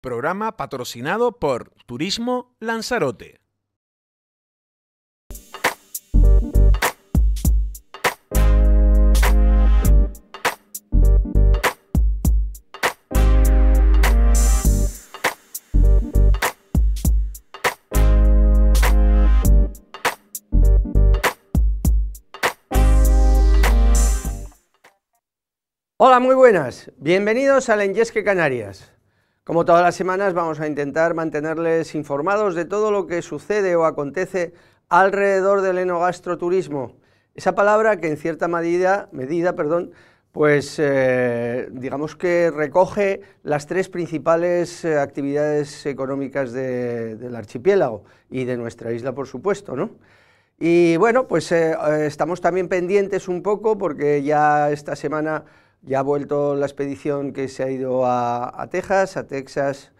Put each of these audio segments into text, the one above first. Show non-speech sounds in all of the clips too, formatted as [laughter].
Programa patrocinado por Turismo Lanzarote. Hola, muy buenas. Bienvenidos a la Inyesque Canarias. Como todas las semanas vamos a intentar mantenerles informados de todo lo que sucede o acontece alrededor del enogastroturismo. Esa palabra que en cierta medida, medida perdón, pues eh, digamos que recoge las tres principales eh, actividades económicas del archipiélago y de nuestra isla, por supuesto, ¿no? Y bueno, pues eh, estamos también pendientes un poco porque ya esta semana ya ha vuelto la expedición que se ha ido a, Texas, a Texas,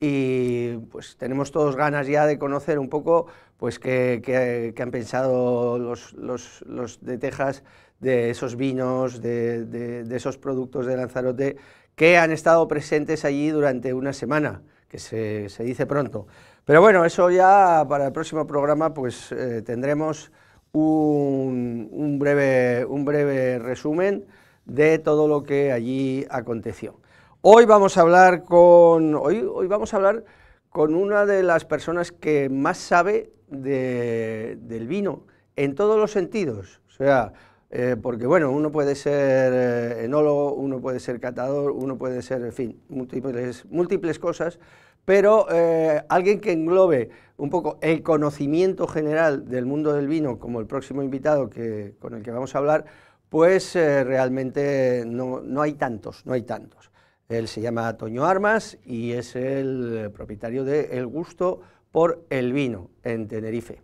y pues tenemos todos ganas ya de conocer un poco pues qué, han pensado los, de Texas de esos vinos, de, esos productos de Lanzarote que han estado presentes allí durante una semana, que se, se dice pronto. Pero bueno, eso ya para el próximo programa pues eh, tendremos un, breve, un breve resumen de todo lo que allí aconteció. Hoy vamos a hablar con, hoy, vamos a hablar con una de las personas que más sabe del vino en todos los sentidos. O sea, eh, porque bueno, uno puede ser eh, enólogo, uno puede ser catador, uno puede ser, en fin, múltiples, múltiples cosas, pero eh, alguien que englobe un poco el conocimiento general del mundo del vino, como el próximo invitado que, con el que vamos a hablar, pues eh, realmente no, hay tantos, no hay tantos. Él se llama Toño Armas y es el eh, propietario de El Gusto por el Vino en Tenerife.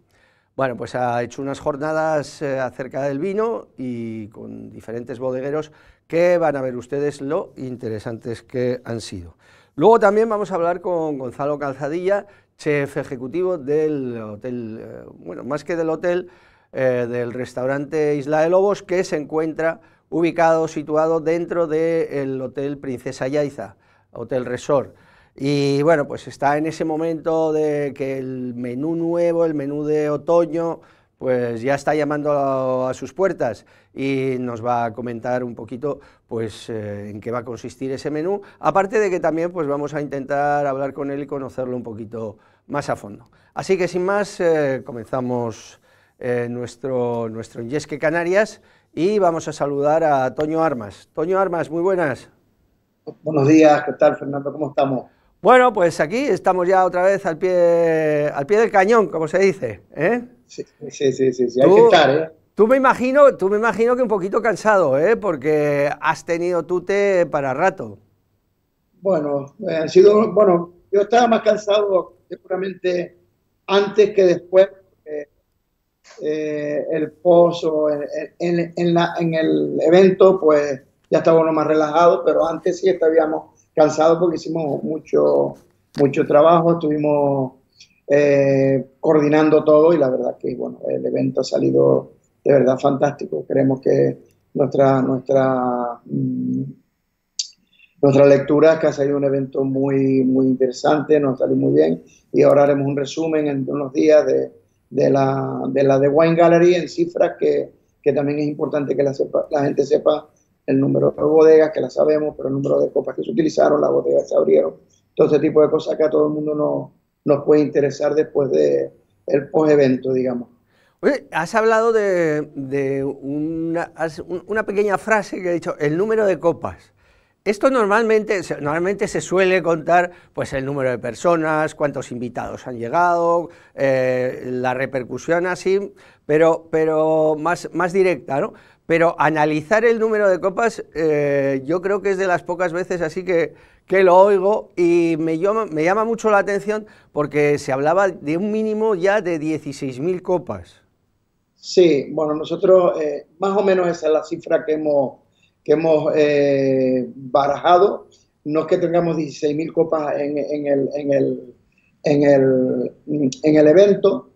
Bueno, pues ha hecho unas jornadas eh, acerca del vino y con diferentes bodegueros que van a ver ustedes lo interesantes que han sido. Luego también vamos a hablar con Gonzalo Calzadilla, chef ejecutivo del hotel, bueno, más que del hotel, eh, del restaurante Isla de Lobos que se encuentra ubicado, situado dentro del Hotel Princesa Yaiza, Hotel Resort. Y bueno, pues está en ese momento de que el menú nuevo, el menú de otoño, pues ya está llamando a, sus puertas y nos va a comentar un poquito pues eh, en qué va a consistir ese menú, aparte de que también pues vamos a intentar hablar con él y conocerlo un poquito más a fondo. Así que sin más, eh, comenzamos eh, nuestro, nuestro Yesque Canarias y vamos a saludar a Toño Armas. Toño Armas, muy buenas. Buenos días, ¿qué tal Fernando? ¿Cómo estamos? Bueno, pues aquí estamos ya otra vez al pie, al pie del cañón, como se dice. ¿eh? Sí, sí, sí, sí, hay que estar, ¿eh? Tú me, imagino, tú me imagino que un poquito cansado, ¿eh? porque has tenido tute para rato. Bueno, eh, sido, bueno, yo estaba más cansado seguramente antes que después eh, el pozo, en, el evento, pues ya estábamos más relajados pero antes sí estábamos cansados porque hicimos mucho, mucho trabajo, estuvimos eh, coordinando todo y la verdad que bueno, el evento ha salido de verdad fantástico. Creemos que nuestra, nuestra, mm, nuestra lectura que ha salido un evento muy, muy interesante, nos salió muy bien y ahora haremos un resumen en unos días de de la de, Wine Gallery en cifras que, también es importante que la, la gente sepa el número de bodegas, que la sabemos, pero el número de copas que se utilizaron, las bodegas se abrieron, todo ese tipo de cosas que a todo el mundo nos, nos puede interesar después de el post-evento, digamos. Oye, has hablado de, una, una, pequeña frase que he dicho, el número de copas. Esto normalmente, normalmente se suele contar pues, el número de personas, cuántos invitados han llegado, eh, la repercusión así, pero, pero más, más directa, ¿no? Pero analizar el número de copas eh, yo creo que es de las pocas veces así que, que lo oigo y me llama, me llama mucho la atención porque se hablaba de un mínimo ya de 16.000 copas. Sí, bueno, nosotros eh, más o menos esa es la cifra que hemos que hemos eh, barajado. No es que tengamos 16.000 copas en, el, en, el, en, el, evento,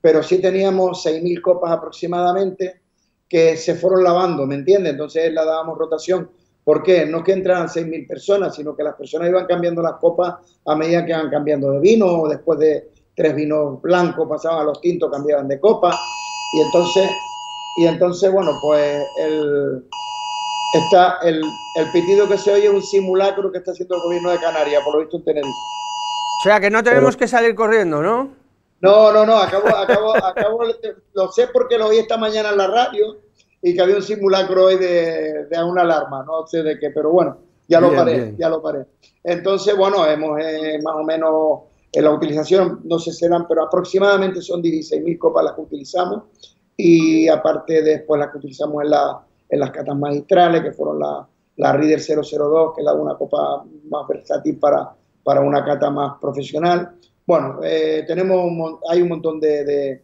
pero sí teníamos 6.000 copas aproximadamente que se fueron lavando, ¿me entiendes? Entonces la dábamos rotación. ¿Por qué? No es que entraran 6.000 personas, sino que las personas iban cambiando las copas a medida que iban cambiando de vino, o después de tres vinos blancos pasaban a los tintos, cambiaban de copa. Y entonces, y entonces bueno, pues el, Está el, el, pitido que se oye un simulacro que está haciendo el gobierno de Canarias, por lo visto en Tenerife. O sea que no tenemos que salir corriendo, ¿no? No, no, no, acabo, acabo, acabo, lo sé porque lo oí esta mañana en la radio y que había un simulacro hoy de, de una alarma, no sé de qué, pero bueno, ya lo paré, ya lo paré. Entonces, bueno, hemos eh, más o menos en eh, la utilización, no sé si serán, pero aproximadamente son 16.000 copas las que utilizamos y aparte después las que utilizamos en la, en las catas magistrales, que fueron la, la Reader 002, que es la, una copa más versátil para, para una cata más profesional. Bueno, eh, tenemos hay un montón de,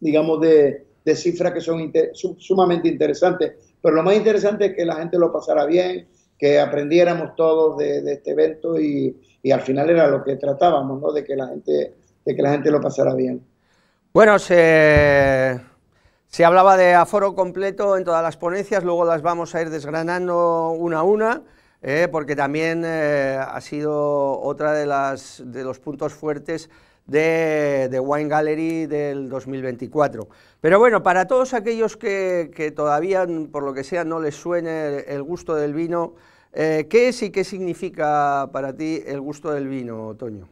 digamos, de, cifras que son sumamente interesantes, pero lo más interesante es que la gente lo pasara bien, que aprendiéramos todos de, este evento y, al final era lo que tratábamos, ¿no? De que la gente, de que la gente lo pasara bien. Bueno, se se hablaba de aforo completo en todas las ponencias, luego las vamos a ir desgranando una a una, eh, porque también eh, ha sido otra de, las, de los puntos fuertes de, Wine Gallery del 2024. Pero bueno, para todos aquellos que, todavía, por lo que sea, no les suene el gusto del vino, eh, ¿qué es y qué significa para ti el gusto del vino, Toño?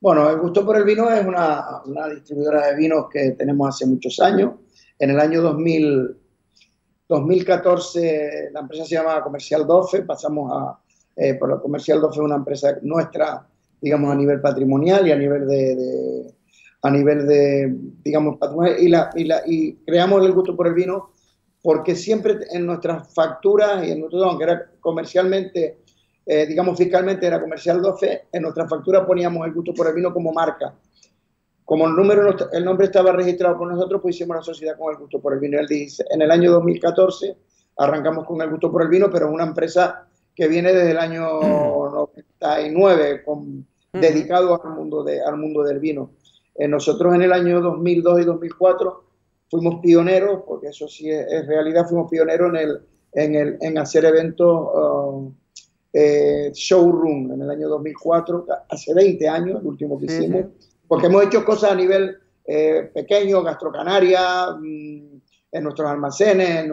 Bueno, el gusto por el vino es una, una distribuidora de vinos que tenemos hace muchos años. En el año 2000, 2014 la empresa se llamaba Comercial 12, pasamos a, eh, por la Comercial 12 una empresa nuestra, digamos, a nivel patrimonial y a nivel de, a nivel de, digamos, patrimonial, y, la, y, creamos el gusto por el vino porque siempre en nuestras facturas y en nuestro, aunque era comercialmente, eh, digamos fiscalmente era comercial 12, en nuestras facturas poníamos el gusto por el vino como marca. Como el, número, el nombre estaba registrado por nosotros, pues hicimos la sociedad con el gusto por el vino. dice. En el año 2014 arrancamos con el gusto por el vino, pero una empresa que viene desde el año 99, mm. con, mm. dedicado al mundo, de, al mundo del vino. Eh, nosotros en el año 2002 y 2004 fuimos pioneros, porque eso sí es, realidad, fuimos pioneros en, el, en, el, en hacer eventos um, eh, showroom en el año 2004, hace 20 años, el último que hicimos porque hemos hecho cosas a nivel eh, pequeño, gastrocanaria, mm, en nuestros almacenes, en,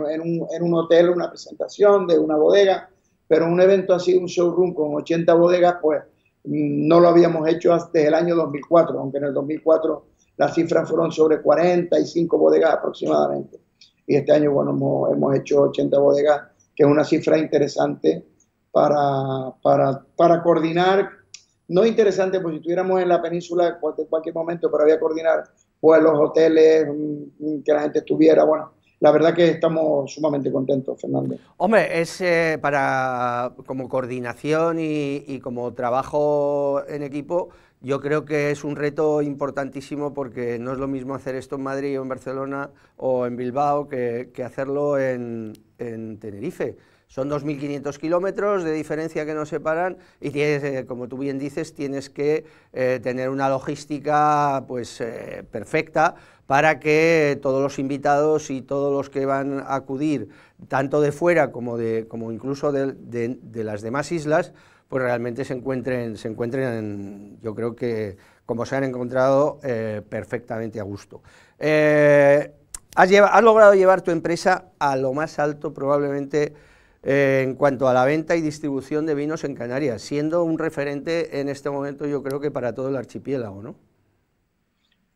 un, hotel, una presentación de una bodega, pero un evento así, un showroom con 80 bodegas, pues mm, no lo habíamos hecho hasta el año 2004, aunque en el 2004 las cifras fueron sobre 45 bodegas aproximadamente. Y este año, bueno, hemos, hecho 80 bodegas, que es una cifra interesante para, para coordinar no interesante, porque si estuviéramos en la península en cualquier, momento para había coordinar pues, los hoteles, mm, mm, que la gente estuviera, bueno, la verdad que estamos sumamente contentos, Fernando. Hombre, es eh, para como coordinación y, como trabajo en equipo, yo creo que es un reto importantísimo porque no es lo mismo hacer esto en Madrid o en Barcelona o en Bilbao que, hacerlo en, en Tenerife. Son 2.500 kilómetros de diferencia que nos separan y tienes, eh, como tú bien dices, tienes que eh, tener una logística pues, eh, perfecta para que todos los invitados y todos los que van a acudir, tanto de fuera como, de, como incluso de, las demás islas, pues realmente se encuentren, se encuentren yo creo que como se han encontrado, perfectamente a gusto. has logrado llevar tu empresa a lo más alto probablemente en cuanto a la venta y distribución de vinos en Canarias, siendo un referente en este momento yo creo que para todo el archipiélago, ¿no?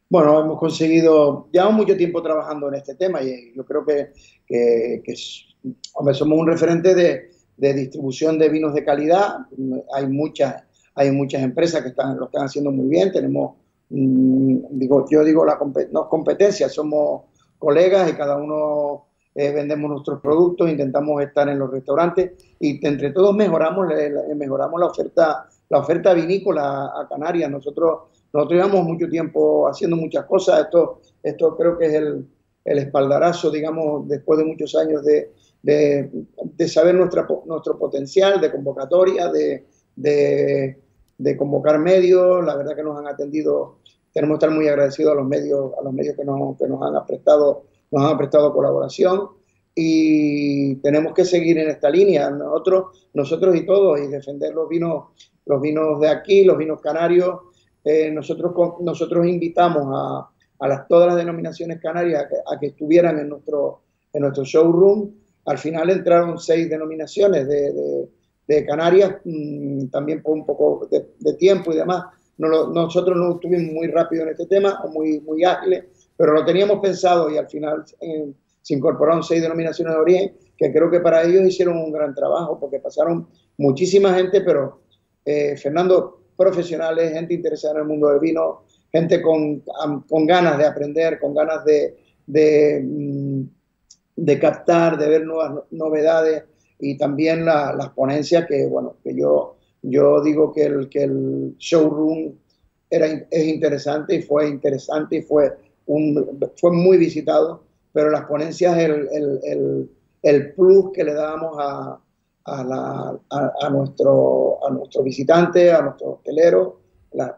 Bueno, hemos conseguido, llevamos mucho tiempo trabajando en este tema y yo creo que, somos un referente de, distribución de vinos de calidad. Hay muchas, hay muchas empresas que están, lo están haciendo muy bien. Tenemos, mm, digo, yo digo, la, no competencia, somos colegas y cada uno eh, vendemos nuestros productos, intentamos estar en los restaurantes y entre todos mejoramos, mejoramos la oferta, la oferta vinícola a Canarias. Nosotros, nosotros llevamos mucho tiempo haciendo muchas cosas. Esto, esto creo que es el, espaldarazo, digamos, después de muchos años de, saber nuestra, nuestro potencial de convocatoria, de, convocar medios. La verdad que nos han atendido, tenemos que estar muy agradecidos a los medios, a los medios que nos, que nos han prestado nos han prestado colaboración y tenemos que seguir en esta línea, nosotros, nosotros y todos, y defender los vinos, los vinos de aquí, los vinos canarios. Eh, nosotros, nosotros invitamos a, a las, todas las denominaciones canarias a que, estuvieran en nuestro, en nuestro showroom. Al final entraron seis denominaciones de, de, Canarias, mm, también por un poco de, tiempo y demás. nosotros no estuvimos muy rápido en este tema o muy, muy ágiles, pero lo teníamos pensado y al final eh, se incorporaron seis denominaciones de origen, que creo que para ellos hicieron un gran trabajo, porque pasaron muchísima gente, pero eh, Fernando, profesionales, gente interesada en el mundo del vino, gente con, con ganas de aprender, con ganas de, de, mm, captar, de ver nuevas novedades y también las ponencias que, bueno, que yo, yo digo que el, que el showroom era, es interesante y fue interesante y fue fue muy visitado, pero las ponencias, el, plus que le dábamos a, a, la, a, nuestro, a nuestro visitante, a nuestro hotelero las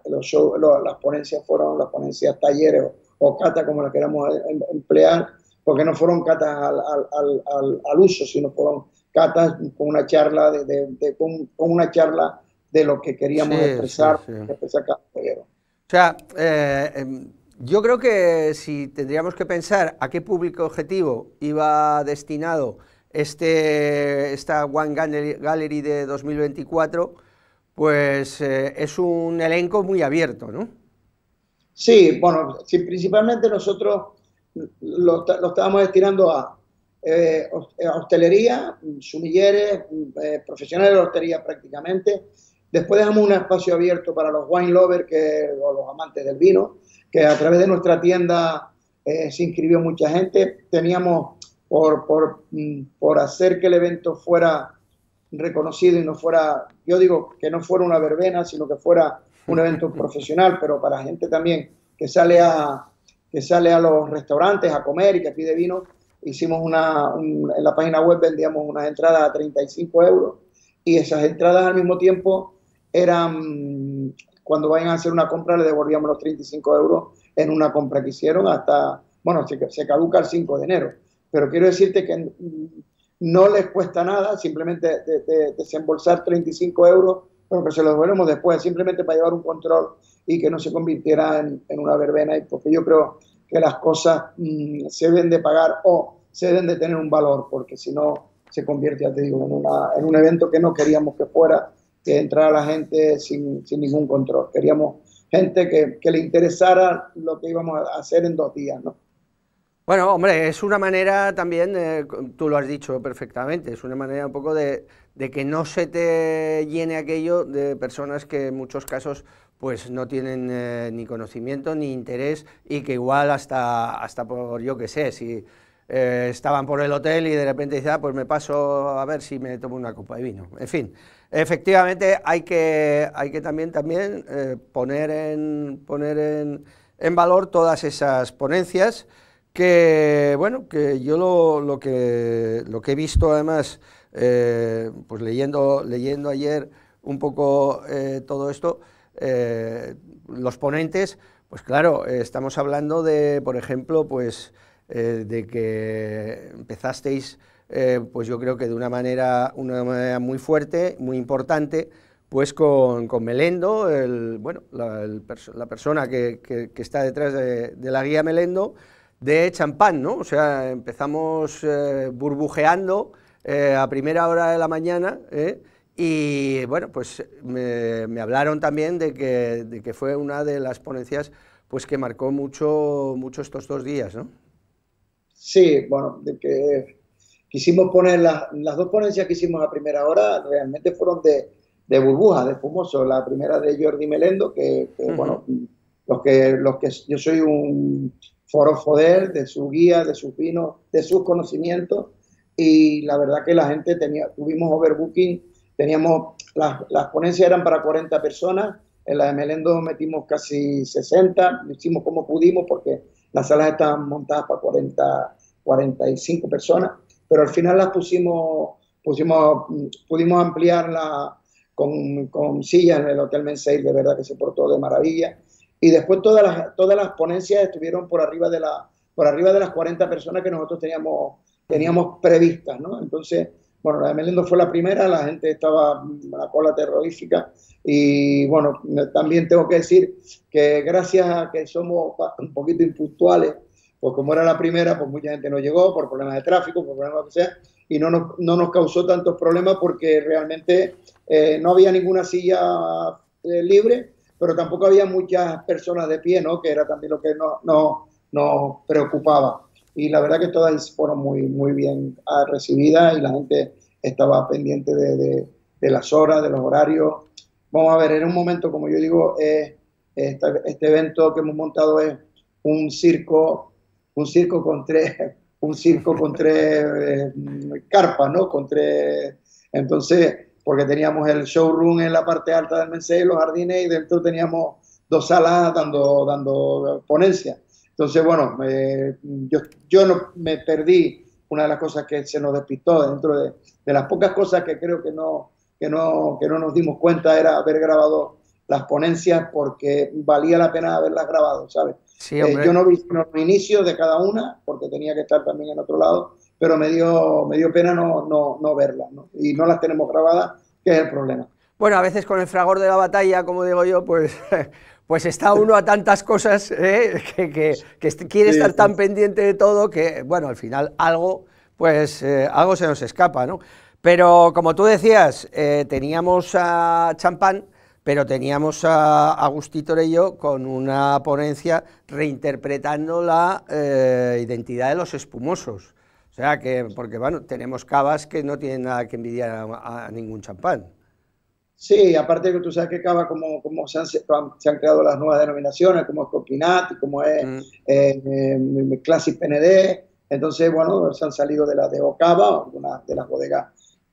ponencias fueron las ponencias talleres o, catas, como las queramos em, em, emplear, porque no fueron catas al, uso, sino fueron catas con una charla de, con, una charla de lo que queríamos expresar, O sea, eh, em, yo creo que si tendríamos que pensar a qué público objetivo iba destinado este, esta One Gallery de 2024, pues eh, es un elenco muy abierto, ¿no? Sí, bueno, si principalmente nosotros lo, estábamos destinando a eh, hostelería, sumilleres, eh, profesionales de hostelería prácticamente. Después dejamos un espacio abierto para los wine lovers que, o los amantes del vino, que a través de nuestra tienda eh, se inscribió mucha gente. Teníamos por, mm, por, hacer que el evento fuera reconocido y no fuera, yo digo, que no fuera una verbena, sino que fuera un evento [laughs] profesional, pero para gente también que sale a, que sale a los restaurantes a comer y que pide vino, hicimos una, en la página web vendíamos unas entradas a 35 euros y esas entradas al mismo tiempo eran cuando vayan a hacer una compra le devolvíamos los 35 euros en una compra que hicieron hasta, bueno, se, se caduca el 5 de enero. Pero quiero decirte que no les cuesta nada simplemente desembolsar 35 euros, pero que se los devolvemos después, simplemente para llevar un control y que no se convirtiera en, una verbena, y porque yo creo que las cosas mm, se deben de pagar o se deben de tener un valor, porque si no se convierte, ya te digo, en, una, en un evento que no queríamos que fuera que entrara la gente sin, sin ningún control. Queríamos gente que, que, le interesara lo que íbamos a hacer en dos días, ¿no? Bueno, hombre, es una manera también, tú lo has dicho perfectamente, es una manera un poco de, de, que no se te llene aquello de personas que en muchos casos pues no tienen eh, ni conocimiento ni interés y que igual hasta, hasta por, yo qué sé, si eh, estaban por el hotel y de repente dicen, ah, pues me paso a ver si me tomo una copa de vino. En fin, Efectivamente, hay que, hay que también, también eh, poner, en, poner en, en, valor todas esas ponencias que, bueno, que yo lo, lo que, lo que he visto además, eh, pues leyendo, leyendo ayer un poco eh, todo esto, los ponentes, pues claro, estamos hablando de, por ejemplo, pues de que empezasteis eh, pues yo creo que de una manera, muy fuerte, muy importante, pues con, Melendo, el, bueno, la, persona que, está detrás de, la guía Melendo, de champán, ¿no? O sea, empezamos eh, burbujeando eh, a primera hora de la mañana y, bueno, pues me, hablaron también de que, que, fue una de las ponencias pues que marcó mucho, mucho estos dos días, ¿no? Sí, bueno, de que quisimos poner las, las dos ponencias que hicimos a primera hora, realmente fueron de, de burbujas, de fumoso. La primera de Jordi Melendo, que, bueno, los que, los que yo soy un foro foder de su guía, de sus vinos, de sus conocimientos. Y la verdad que la gente tenía, tuvimos overbooking, teníamos, las, las ponencias eran para 40 personas, en la de Melendo metimos casi 60, lo hicimos como pudimos porque las salas estaban montadas para 40, 45 personas pero al final las pusimos, pusimos pudimos ampliarla con, con sillas en el Hotel Menseis, de verdad que se portó de maravilla. Y después todas las, todas las ponencias estuvieron por arriba de la, por arriba de las 40 personas que nosotros teníamos, teníamos previstas, ¿no? Entonces, bueno, la de Melendo fue la primera, la gente estaba a la cola terrorífica y bueno, también tengo que decir que gracias a que somos un poquito impuntuales pues como era la primera, pues mucha gente no llegó por problemas de tráfico, por problemas lo que sea, y no nos, no nos causó tantos problemas porque realmente eh, no había ninguna silla eh, libre, pero tampoco había muchas personas de pie, ¿no? Que era también lo que nos no, no preocupaba. Y la verdad que todas fueron muy, muy bien ah, recibidas y la gente estaba pendiente de, las horas, de los horarios. Vamos a ver, en un momento, como yo digo, eh, este evento que hemos montado es un circo un circo con tres, un circo con tres eh, carpas, ¿no? Con tres, entonces, porque teníamos el showroom en la parte alta del y los jardines y dentro teníamos dos salas dando, dando ponencias. Entonces, bueno, yo, yo no, me perdí una de las cosas que se nos despistó dentro de, las pocas cosas que creo que no, no, que no nos dimos cuenta era haber grabado las ponencias porque valía la pena haberlas grabado, ¿sabes? Eh, yo no vi los inicios de cada una, porque tenía que estar también en otro lado, pero me dio, pena no, no, no verlas, y no las tenemos grabadas, que es el problema. Bueno, a veces con el fragor de la batalla, como digo yo, pues, [laughs] pues está uno a tantas cosas ¿eh? [laughs] que, quiere estar tan pendiente de todo que, bueno, al final algo, pues, eh, algo se nos escapa, ¿no? Pero como tú decías, teníamos a Champán pero teníamos a Agustí Torello con una ponencia reinterpretando la eh, identidad de los espumosos. O sea, que, porque bueno, tenemos cavas que no tienen nada que envidiar a, ningún champán. Sí, aparte que tú sabes que cava, como, como se, han, creado las nuevas denominaciones, como es Coquinat, como es mm. eh, eh, Classic PND, entonces, bueno, se han salido de la de Ocava, una de las bodegas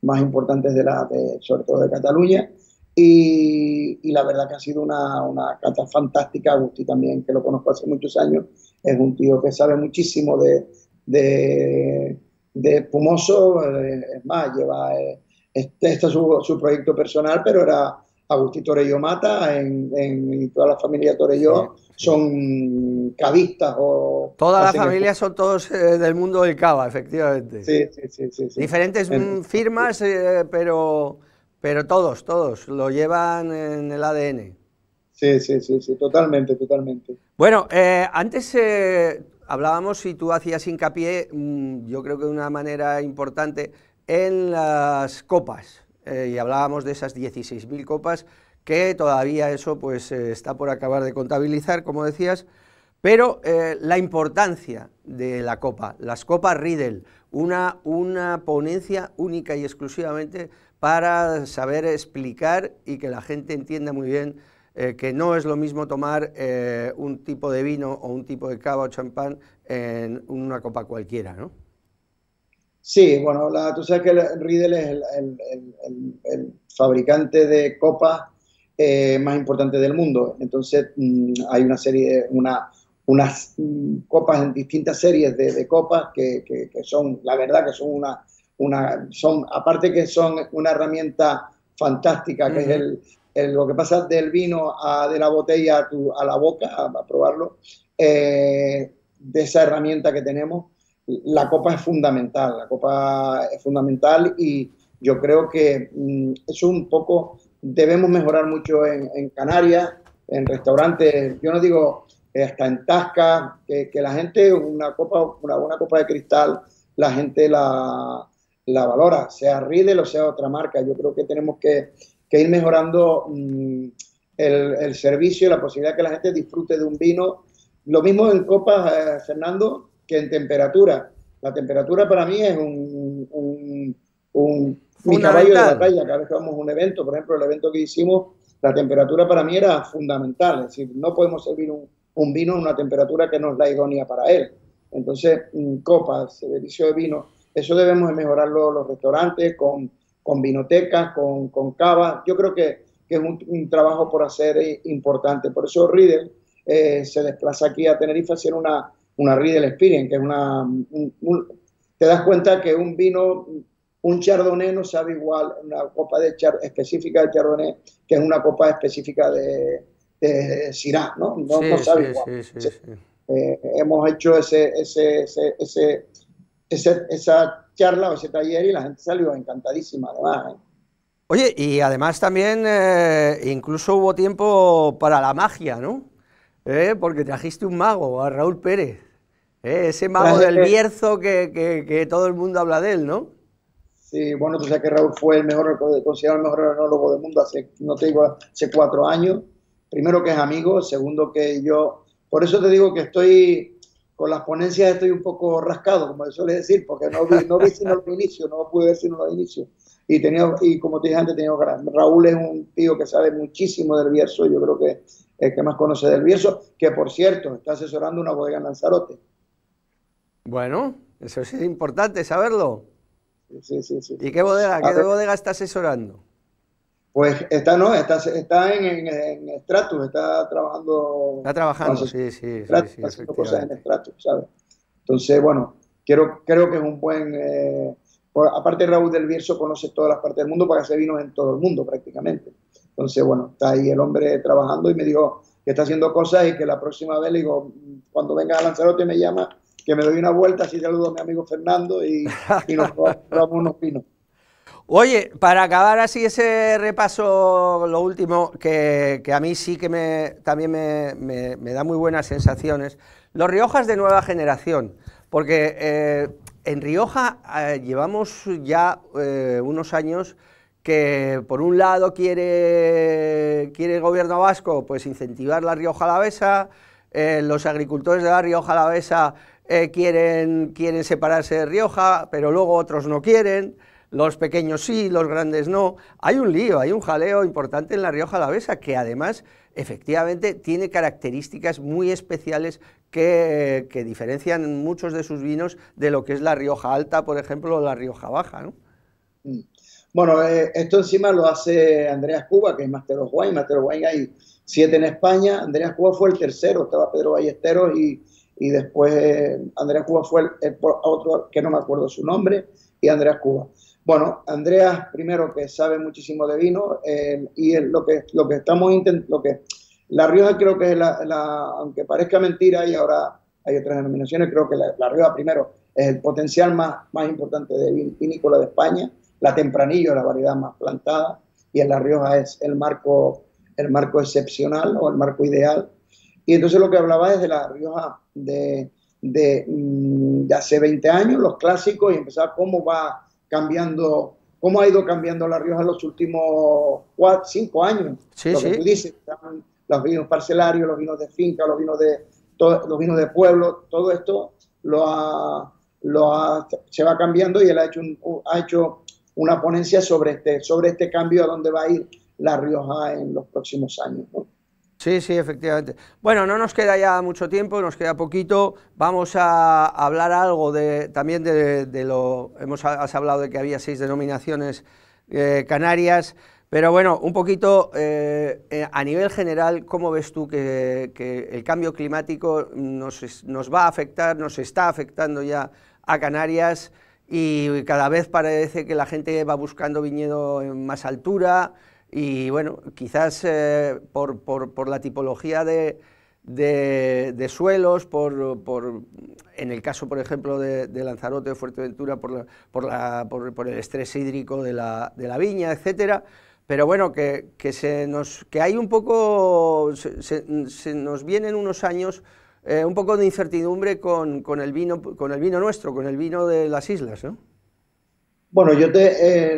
más importantes, de la de, sobre todo de Cataluña, y, la verdad que ha sido una, una cata fantástica. Agustí también, que lo conozco hace muchos años, es un tío que sabe muchísimo de, de, espumoso. Eh, es más, lleva eh, este, este su, proyecto personal, pero era Agustí Torello Mata, en, toda la familia Torello son Cabistas o... todas las familias son todos eh, del mundo del cava, efectivamente. Sí, sí, sí. Diferentes firmas, pero pero todos, todos, lo llevan en el ADN. Sí, sí, sí, sí, totalmente, totalmente. Bueno, eh, antes eh, hablábamos y tú hacías hincapié, mm, yo creo que de una manera importante, en las copas. Eh, y hablábamos de esas 16.000 copas, que todavía eso pues está por acabar de contabilizar, como decías. Pero la importancia de la copa, las copas Riddle, una, una ponencia única y exclusivamente para saber explicar y que la gente entienda muy bien eh, que no es lo mismo tomar eh, un tipo de vino o un tipo de cava o champán en una copa cualquiera, ¿no? Sí, bueno, la, tú sabes que Riedel es el, fabricante de copas eh, más importante del mundo. Entonces mm, hay una serie, una, unas mm, copas en distintas series de, copas que, son, la verdad, que son una, una, son, aparte que son una herramienta fantástica, que es lo que pasa del vino a, de la botella a, la boca, a, probarlo, eh, de esa herramienta que tenemos, la copa es fundamental, la copa es fundamental y yo creo que mm, es un poco, debemos mejorar mucho en, Canarias, en restaurantes, yo no digo eh, hasta en Tasca, que, que, la gente, una copa, una buena copa de cristal, la gente la, la valora, sea Riddle o sea otra marca. Yo creo que tenemos que, ir mejorando mm, el, servicio y la posibilidad que la gente disfrute de un vino. Lo mismo en copas, eh, Fernando, que en temperatura. La temperatura para mí es un, un, mi caballo de batalla. Cada vez que vamos a un evento, por ejemplo, el evento que hicimos, la temperatura para mí era fundamental. Es decir, no podemos servir un, vino a una temperatura que no es la idónea para él. Entonces, mm, copas, servicio de vino, eso debemos de mejorarlo los restaurantes, con, con vinotecas, con, con Yo creo que, es un, trabajo por hacer importante. Por eso Riddle eh, se desplaza aquí a Tenerife a hacer una, una Riedel Experience, que es una... te das cuenta que un vino, un chardonnay no sabe igual, una copa de específica de chardonnay que es una copa específica de, de Syrah, ¿no? No, sabe igual. Eh, hemos hecho ese, ese esa charla o ese taller y la gente salió encantadísima además. ¿eh? Oye, y además también eh, incluso hubo tiempo para la magia, ¿no? ¿Eh? porque trajiste un mago, a Raúl Pérez, ese mago del Bierzo que, todo el mundo habla de él, ¿no? Sí, bueno, tú sabes que Raúl fue el mejor, considerado el mejor del mundo hace, no te digo, hace cuatro años. Primero que es amigo, segundo que yo, por eso te digo que estoy con las ponencias estoy un poco rascado, como se suele decir, porque no vi, no vi sino los inicios, no pude ver sino los inicios. Y, tenía, y como te dije antes, tenía, Raúl es un tío que sabe muchísimo del Bierzo, yo creo que el que más conoce del Bierzo, que por cierto está asesorando una bodega en Lanzarote. Bueno, eso es importante saberlo. Sí, sí, sí. ¿Y qué bodega, qué bodega está asesorando? Pues está, no, está, está en, en, Stratus, está trabajando. Está trabajando, sí, sí. sí, haciendo cosas en Stratus, ¿sabes? Entonces, bueno, quiero, creo que es un buen. Eh, aparte, Raúl del Bierzo conoce todas las partes del mundo para hacer vinos en todo el mundo prácticamente. Entonces, bueno, está ahí el hombre trabajando y me dijo que está haciendo cosas y que la próxima vez le digo, cuando venga a Lanzarote me llama, que me doy una vuelta, así saludo a mi amigo Fernando y, y nos [laughs] probamos unos vinos. Oye, para acabar así ese repaso, lo último, que, a mí sí que también me, da muy buenas sensaciones, los Riojas de nueva generación, porque eh, en Rioja eh, llevamos ya eh, unos años que por un lado quiere, quiere el gobierno vasco pues incentivar la Rioja Alavesa, los agricultores de la Rioja Alavesa quieren, quieren separarse de Rioja, pero luego otros no quieren los pequeños sí, los grandes no. Hay un lío, hay un jaleo importante en La Rioja Alavesa que además efectivamente tiene características muy especiales que, diferencian muchos de sus vinos de lo que es La Rioja Alta, por ejemplo, o La Rioja Baja. ¿no? Mm. Bueno, eh, esto encima lo hace Andreas Cuba, que es Master of Wine. Master of hay siete en España. Andreas Cuba fue el tercero, estaba Pedro Ballesteros y, después eh, Andrés Cuba fue el, otro que no me acuerdo su nombre y Andreas Cuba. Bueno, Andrea, primero que sabe muchísimo de vino eh, y lo que lo que estamos intentando, lo que la Rioja creo que es la, aunque parezca mentira y ahora hay otras denominaciones, creo que la, Rioja primero es el potencial más, más importante de vinícola de España, la Tempranillo la variedad más plantada y en la Rioja es el marco el marco excepcional o el marco ideal. Y entonces lo que hablaba es de la Rioja de, de mm, hace 20 años, los clásicos y empezar cómo va cambiando, cómo ha ido cambiando La Rioja en los últimos cinco años. lo Que tú dices, los vinos parcelarios, los vinos de finca, los vinos de, los vinos de pueblo, todo esto lo se va cambiando y él ha hecho, ha hecho una ponencia sobre este, sobre este cambio a dónde va a ir La Rioja en los próximos años. Sí, sí, efectivamente. Bueno, no nos queda ya mucho tiempo, nos queda poquito. Vamos a hablar algo de, también de, lo... Hemos, has hablado de que había seis denominaciones eh, canarias, pero bueno, un poquito eh, eh, a nivel general, ¿cómo ves tú que, el cambio climático nos, nos, va a afectar, nos está afectando ya a Canarias y cada vez parece que la gente va buscando viñedo en más altura? Y bueno, quizás eh, por, la tipología de, suelos, por, en el caso, por ejemplo, de, Lanzarote o Fuerteventura, por, la, por, la, por, el estrés hídrico de la, de la viña, etc. Pero bueno, que, se nos, que hay un poco, se, se, nos vienen unos años eh, un poco de incertidumbre con, el vino, con el vino nuestro, con el vino de las islas, ¿no? Bueno, yo te,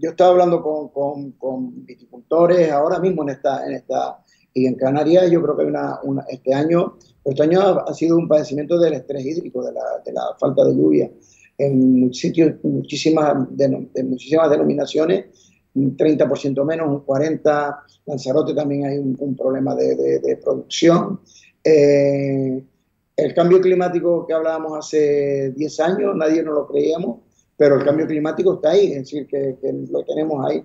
yo estaba hablando con, viticultores ahora mismo en esta, en esta, y en Canarias yo creo que este año, este año ha, sido un padecimiento del estrés hídrico, de la, falta de lluvia. En sitios, muchísimas, de, muchísimas denominaciones, un 30% menos, un 40%, Lanzarote también hay un, problema de, producción. Eh, el cambio climático que hablábamos hace 10 años, nadie nos lo creíamos, pero el cambio climático está ahí, es decir, que, lo tenemos ahí.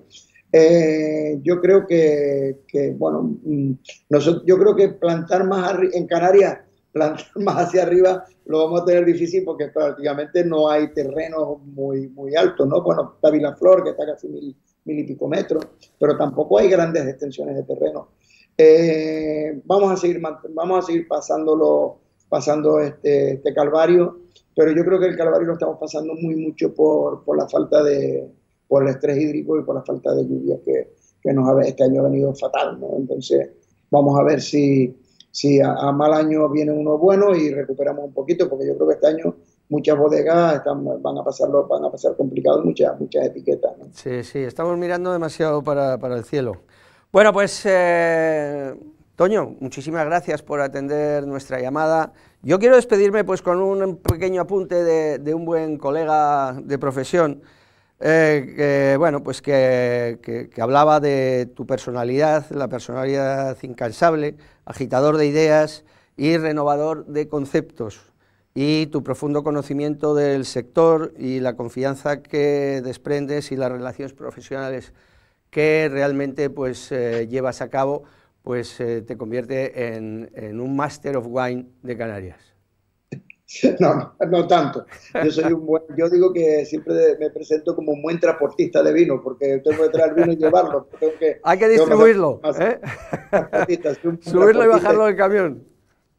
Eh, yo creo que, bueno, mm, nosotros, yo creo que plantar más en Canarias, [laughs] plantar más hacia arriba, lo vamos a tener difícil porque prácticamente no hay terreno muy, muy altos, ¿no? Bueno, está Vilaflor, que está casi mil, mil y pico metros, pero tampoco hay grandes extensiones de terreno. Eh, vamos a seguir vamos a seguir pasándolo pasando este, este calvario pero yo creo que el Calvario lo estamos pasando muy mucho por, la falta de, por el estrés hídrico y por la falta de lluvias que, nos ha, este año ha venido fatal, Entonces, vamos a ver si, si a, mal año viene uno bueno y recuperamos un poquito, porque yo creo que este año muchas bodegas van a pasarlo, van a pasar complicado muchas, muchas etiquetas. Sí, sí, estamos mirando demasiado para, el cielo. Bueno, pues eh, Toño, muchísimas gracias por atender nuestra llamada. Yo quiero despedirme pues con un pequeño apunte de, un buen colega de profesión, eh, que, bueno, pues que, hablaba de tu personalidad, la personalidad incansable, agitador de ideas y renovador de conceptos, y tu profundo conocimiento del sector y la confianza que desprendes y las relaciones profesionales que realmente pues eh, llevas a cabo pues eh, te convierte en, un Master of Wine de Canarias. [laughs] No, no tanto. Yo soy un buen, yo digo que siempre me presento como un buen transportista de vino, porque tengo que traer vino y llevarlo. Hay que distribuirlo, ¿eh? Subirlo y bajarlo del camión.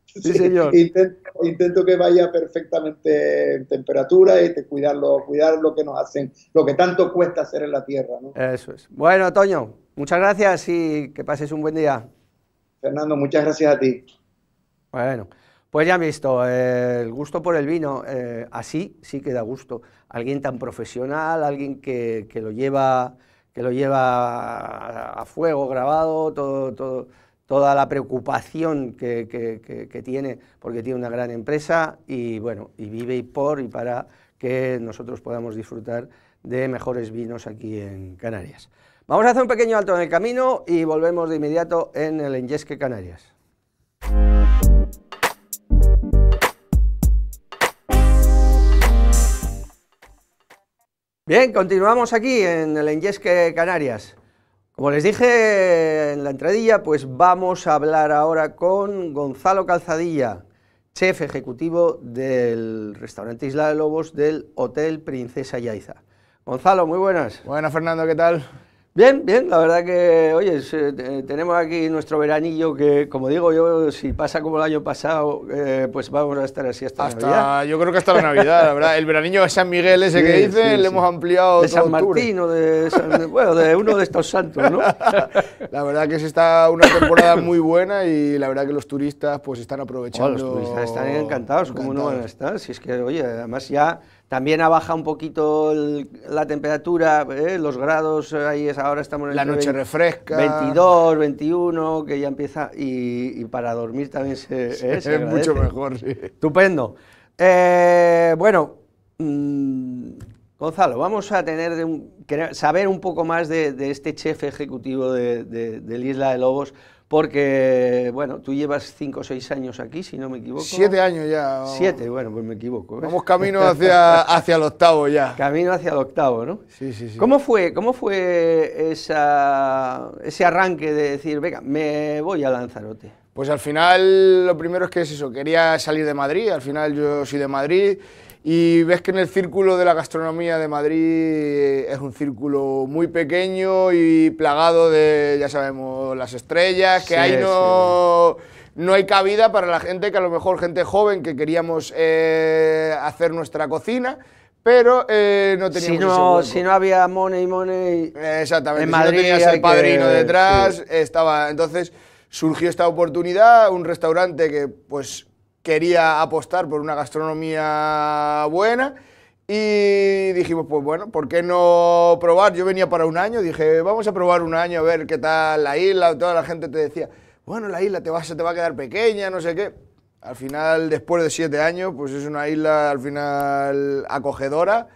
Sí, señor. Intento, que vaya perfectamente en temperatura y cuidarlo, cuidar lo que nos hacen, lo que tanto cuesta hacer en la tierra. Eso es. Bueno, Toño, muchas gracias y que pases un buen día. Fernando, muchas gracias a ti. Bueno, pues ya visto, eh, el gusto por el vino, eh, así sí que da gusto. Alguien tan profesional, alguien que, lo lleva que lo lleva a fuego grabado, toda la preocupación que, tiene, porque tiene una gran empresa y bueno, y vive y por y para que nosotros podamos disfrutar de mejores vinos aquí en Canarias. Vamos a hacer un pequeño alto en el camino y volvemos de inmediato en el Enyesque Canarias. Bien, continuamos aquí en el Enyesque Canarias. Como les dije en la entradilla, pues vamos a hablar ahora con Gonzalo Calzadilla, chef ejecutivo del restaurante Isla de Lobos del Hotel Princesa Yaiza. Gonzalo, muy buenas. Buenas, Fernando, ¿qué tal? Bien, bien, la verdad que, oye, eh, tenemos aquí nuestro veranillo que, como digo yo, si pasa como el año pasado, eh, pues vamos a estar así hasta, hasta Navidad. Yo creo que hasta la Navidad, la verdad. El veranillo de San Miguel ese que dice, le hemos ampliado De San Martín o de, San, bueno, de uno de estos santos, ¿no? [laughs] la verdad que se está una temporada muy buena y la verdad que los turistas pues están aprovechando. los turistas están encantados, encantados. como no van a estar? Si es que, oye, además ya... También ha bajado un poquito la temperatura, ¿eh? los grados, eh, ahí es, ahora estamos en La noche refresca. 22, 21, que ya empieza. Y, para dormir también se. ¿eh? es mucho mejor, sí. Estupendo. bueno, mm, Gonzalo, vamos a tener de saber un poco más de, este chef ejecutivo de, de la Isla de Lobos porque, bueno, tú llevas 5 o 6 años aquí, si no me equivoco. Siete años ya. Siete, bueno, pues me equivoco. Vamos camino hacia, [laughs] hacia el octavo ya. Camino hacia el octavo, ¿no? Sí, sí, sí. ¿Cómo fue, cómo fue esa, ese arranque de decir, venga, me voy a Lanzarote? Pues al final lo primero es que es eso, quería salir de Madrid, al final yo soy de Madrid y ves que en el círculo de la gastronomía de Madrid eh, es un círculo muy pequeño y plagado de, ya sabemos, las estrellas, que ahí no, no hay cabida para la gente, que a lo mejor gente joven que queríamos eh, hacer nuestra cocina, pero eh, no teníamos si no, Si no había money, money. Exactamente. En no tenías el padrino detrás, estaba. Entonces surgió esta oportunidad, un restaurante que, pues, quería apostar por una gastronomía buena y dijimos, pues bueno, ¿por qué no probar? Yo venía para un año, dije, vamos a probar un año a ver qué tal la isla. Toda la gente te decía, bueno, la isla te va, se te va a quedar pequeña, no sé qué. Al final, después de siete años, pues es una isla al final acogedora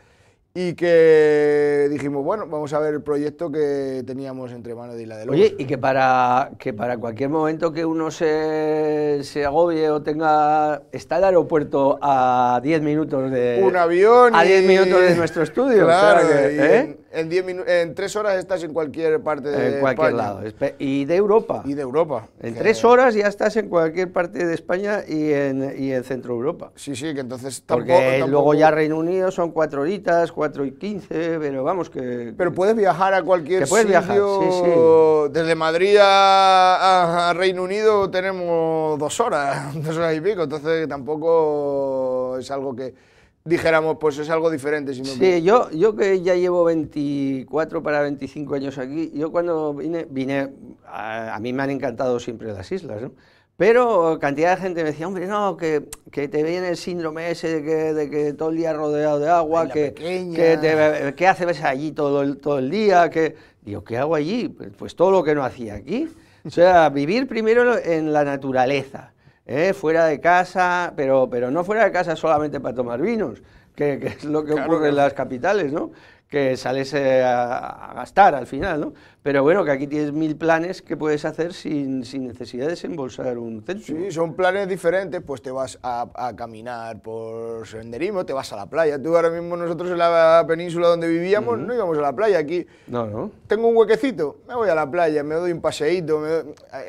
y que dijimos, bueno, vamos a ver el proyecto que teníamos entre manos de Isla del Lobos. Oye, y que para, que para cualquier momento que uno se, se agobie o tenga... Está el aeropuerto a 10 minutos de... Un avión A 10 minutos de nuestro estudio. Claro, que, ¿eh? En, tres horas estás en cualquier parte de En cualquier lado. Y de Europa. Y de Europa. En tres horas ya estás en cualquier parte de España y en, y en Centro Europa. Sí, sí, que entonces tampoco... Porque luego ya Reino Unido son cuatro horitas, cuatro y quince, pero vamos que... Pero puedes viajar a cualquier que puedes Viajar, Desde Madrid a, Reino Unido tenemos dos horas, [laughs] dos horas y pico, entonces tampoco es algo que dijéramos, pues es algo diferente. sí, yo, yo que ya llevo 24 para 25 años aquí, yo cuando vine, vine a, mí me han encantado siempre las islas, Pero cantidad de gente me decía, hombre, no, que, que te viene el síndrome ese de que, de que todo el día rodeado de agua, que, que, te, hace ves allí todo el, todo el día, que... Digo, ¿qué hago allí? pues, pues todo lo que no hacía aquí. O sea, vivir primero en la naturaleza. ¿eh? fuera de casa, pero, no fuera de casa solamente para tomar vinos, que, es lo que ocurre en las capitales, ¿no? que sales eh, a, a, gastar al final, ¿no? Pero bueno, que aquí tienes mil planes que puedes hacer sin, sin necesidad de desembolsar un censo. Sí, son planes diferentes, pues te vas a, caminar por senderismo, te vas a la playa. Tú ahora mismo nosotros en la península donde vivíamos no íbamos a la playa, aquí no, no. tengo un huequecito, me voy a la playa, me doy un paseíto.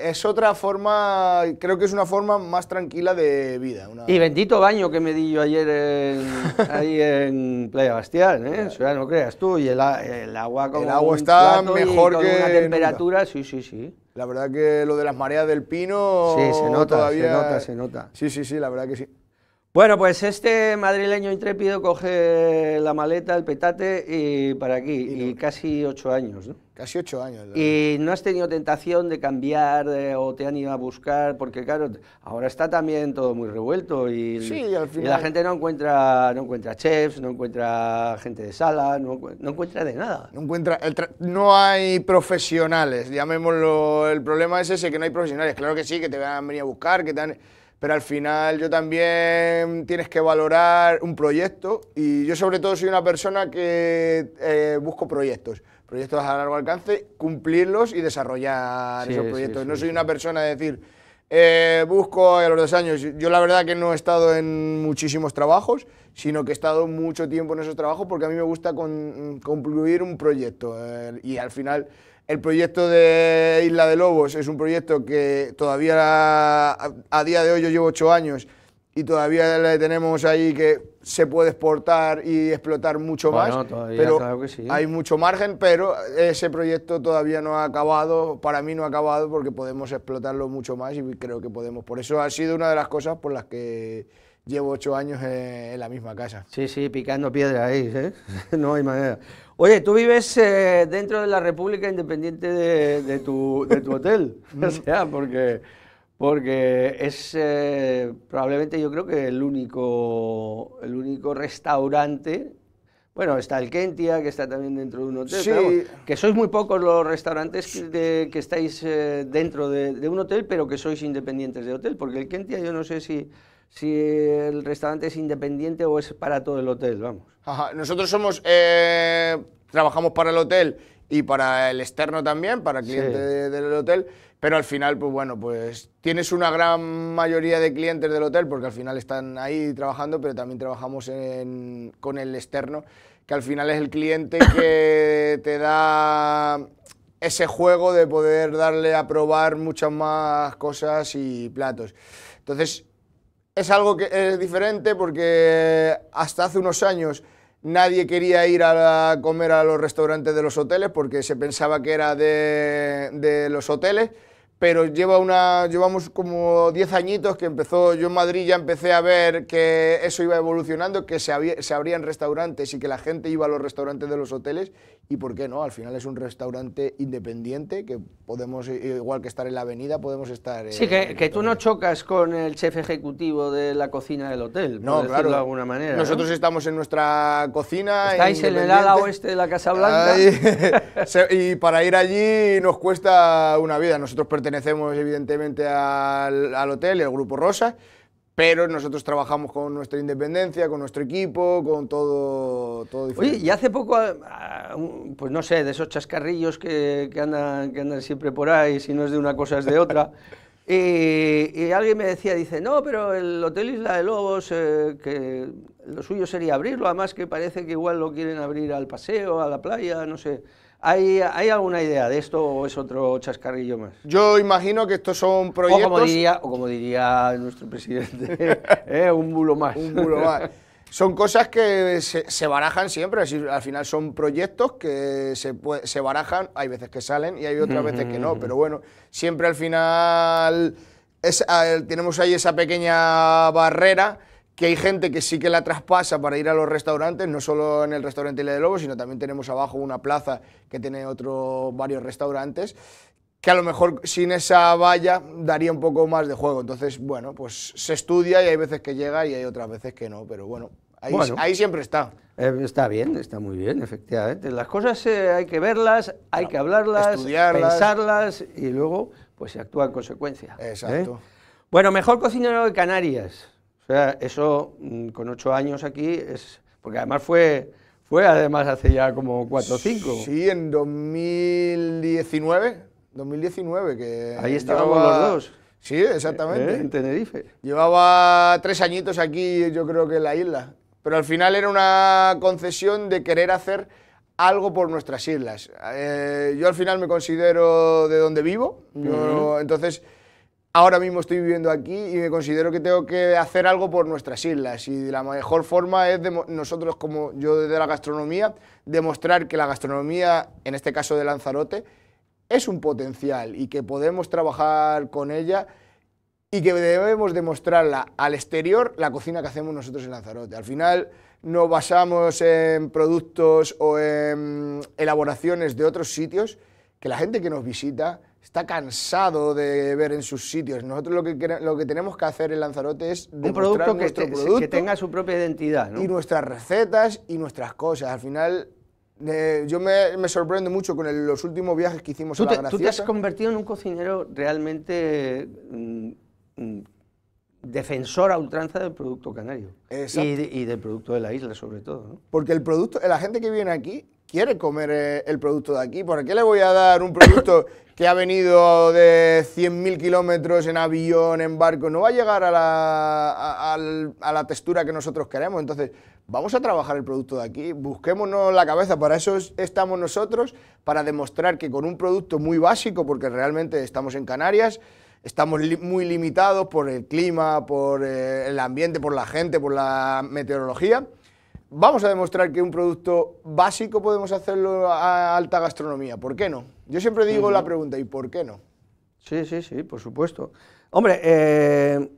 Es otra forma, creo que es una forma más tranquila de vida. Y bendito baño que me di yo ayer [laughs] ahí en Playa Bastián, ¿eh? no creas tú, y el, agua El agua está mejor una temperatura, sí, sí, sí. La verdad que lo de las mareas del pino. Sí, se nota, se nota, se nota. Sí, sí, sí, la verdad que sí. Bueno, pues este madrileño intrépido coge la maleta, el petate y para aquí, y, y casi ocho años, ¿no? Casi ocho años. ¿Y no has tenido tentación de cambiar o te han ido a buscar? Porque claro, ahora está también todo muy revuelto y, la gente no encuentra, no encuentra chefs, no encuentra gente de sala, no, encuentra de nada. No, encuentra no hay profesionales, llamémoslo. El problema es ese, que no hay profesionales. Claro que sí, que te van a venir a buscar, que Pero al final yo también tienes que valorar un proyecto y yo sobre todo soy una persona que eh, busco proyectos proyectos a largo alcance, cumplirlos y desarrollar esos proyectos. no soy una persona de decir, eh, busco a los dos años. Yo la verdad que no he estado en muchísimos trabajos, sino que he estado mucho tiempo en esos trabajos porque a mí me gusta con, concluir un proyecto. Eh, y al final el proyecto de Isla de Lobos es un proyecto que todavía a, día de hoy yo llevo ocho años y todavía tenemos ahí que se puede exportar y explotar mucho más, pero hay mucho margen, pero ese proyecto todavía no ha acabado, para mí no ha acabado porque podemos explotarlo mucho más y creo que podemos. Por eso ha sido una de las cosas por las que llevo ocho años en, la misma casa. Sí, sí, picando piedra ahí, ¿eh? [laughs] no hay manera. Oye, tú vives eh, dentro de la República Independiente de, tu, de tu hotel, mm. [laughs] o sea, porque porque es eh, probablemente yo creo que el único, el único restaurante, bueno, está el Kentia, que está también dentro de un hotel, que sois muy pocos los restaurantes que, estáis eh, dentro de, un hotel, pero que sois independientes de hotel, porque el Kentia yo no sé si, si el restaurante es independiente o es para todo el hotel, vamos. Nosotros somos, eh, trabajamos para el hotel y para el externo también, para el cliente del hotel. Pero al final, pues bueno, pues tienes una gran mayoría de clientes del hotel porque al final están ahí trabajando, pero también trabajamos con el externo, que al final es el cliente [coughs] que te da ese juego de poder darle a probar muchas más cosas y platos. Entonces, es algo que es diferente porque hasta hace unos años Nadie quería ir a, comer a los restaurantes de los hoteles porque se pensaba que era de, de los hoteles pero lleva una, llevamos como 10 añitos que empezó, yo en Madrid ya empecé a ver que eso iba evolucionando, que se, abrían restaurantes y que la gente iba a los restaurantes de los hoteles, y por qué no, al final es un restaurante independiente, que podemos, igual que estar en la avenida, podemos estar... Sí, que, que tú no chocas con el chef ejecutivo de la cocina del hotel, no, claro. de alguna manera. Nosotros estamos en nuestra cocina Estáis en el ala oeste de la Casa Blanca. [laughs] y para ir allí nos cuesta una vida, nosotros pertenecemos pertenecemos evidentemente al, al hotel, el Grupo Rosa, pero nosotros trabajamos con nuestra independencia, con nuestro equipo, con todo, todo y hace poco, ah, ah, pues no sé, de esos chascarrillos que, que, andan, que andan siempre por ahí, si no es de una cosa es de otra. [laughs] y, alguien me decía, dice, no, pero el Hotel Isla de Lobos, eh, que lo suyo sería abrirlo, además que parece que igual lo quieren abrir al paseo, a la playa, no sé. ¿Hay, alguna idea de esto o es otro chascarrillo más? Yo imagino que estos son proyectos... O como diría, nuestro presidente, [laughs] ¿eh? un bulo más. [laughs] Son cosas que se, barajan siempre, al final son proyectos que se, barajan, hay veces que salen y hay otras veces que no, pero bueno, siempre al final tenemos ahí esa pequeña barrera que hay gente que sí que la traspasa para ir a los restaurantes, no solo en el restaurante Isla de Lobos, sino también tenemos abajo una plaza que tiene otros varios restaurantes, que a lo mejor sin esa valla daría un poco más de juego. Entonces, bueno, pues se estudia y hay veces que llega y hay otras veces que no, pero bueno, ahí, siempre está. Eh, está bien, está muy bien, efectivamente. Las cosas eh, hay que verlas, hay que hablarlas, Estudiarlas. pensarlas y luego pues se actúa en consecuencia. ¿eh? Exacto. Bueno, mejor cocinero de Canarias. O sea, eso mm, con ocho años aquí es... Porque además fue, fue además hace ya como cuatro o cinco. Sí, en 2019. 2019 que... Ahí estábamos los dos. Sí, exactamente. Eh, en Tenerife. Llevaba tres añitos aquí, yo creo que en la isla. Pero al final era una concesión de querer hacer algo por nuestras islas. Eh, yo al final me considero de donde vivo. entonces ahora mismo estoy viviendo aquí y me considero que tengo que hacer algo por nuestras islas y la mejor forma es nosotros como yo desde la gastronomía demostrar que la gastronomía en este caso de Lanzarote es un potencial y que podemos trabajar con ella y que debemos demostrarla al exterior la cocina que hacemos nosotros en Lanzarote. Al final nos basamos en productos o en elaboraciones de otros sitios que la gente que nos visita está cansado de ver en sus sitios. Nosotros lo que, lo que tenemos que hacer en Lanzarote es un producto que, tenga su propia identidad. Y nuestras recetas y nuestras cosas. Al final, eh, yo me, me, sorprendo mucho con los últimos viajes que hicimos a la te, Graciosa. Tú te has convertido en un cocinero realmente mm, mm, defensor a ultranza del producto canario. Y, y, del producto de la isla, sobre todo. Porque el producto, la gente que viene aquí quiere comer eh, el producto de aquí. ¿Por qué le voy a dar un producto [coughs] que ha venido de 100.000 kilómetros en avión, en barco? No va a llegar a la, textura que nosotros queremos. Entonces, vamos a trabajar el producto de aquí, busquémonos la cabeza. Para eso estamos nosotros, para demostrar que con un producto muy básico, porque realmente estamos en Canarias, estamos muy limitados por el clima, por eh, el ambiente, por la gente, por la meteorología vamos a demostrar que un producto básico podemos hacerlo a alta gastronomía. ¿Por qué no? Yo siempre digo la pregunta, ¿y por qué no? Sí, sí, sí, por supuesto. Hombre, eh,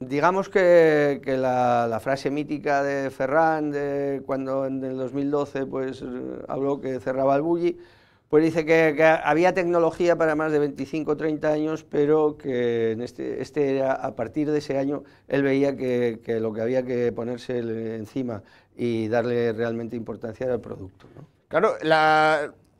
digamos que, la, frase mítica de Ferran, cuando en el 2012 pues, eh, habló que cerraba el Bulli, pues dice que, había tecnología para más de 25 o 30 años, pero que este, este, era, a partir de ese año él veía que, lo que había que ponerse encima y darle realmente importancia era el producto. Claro,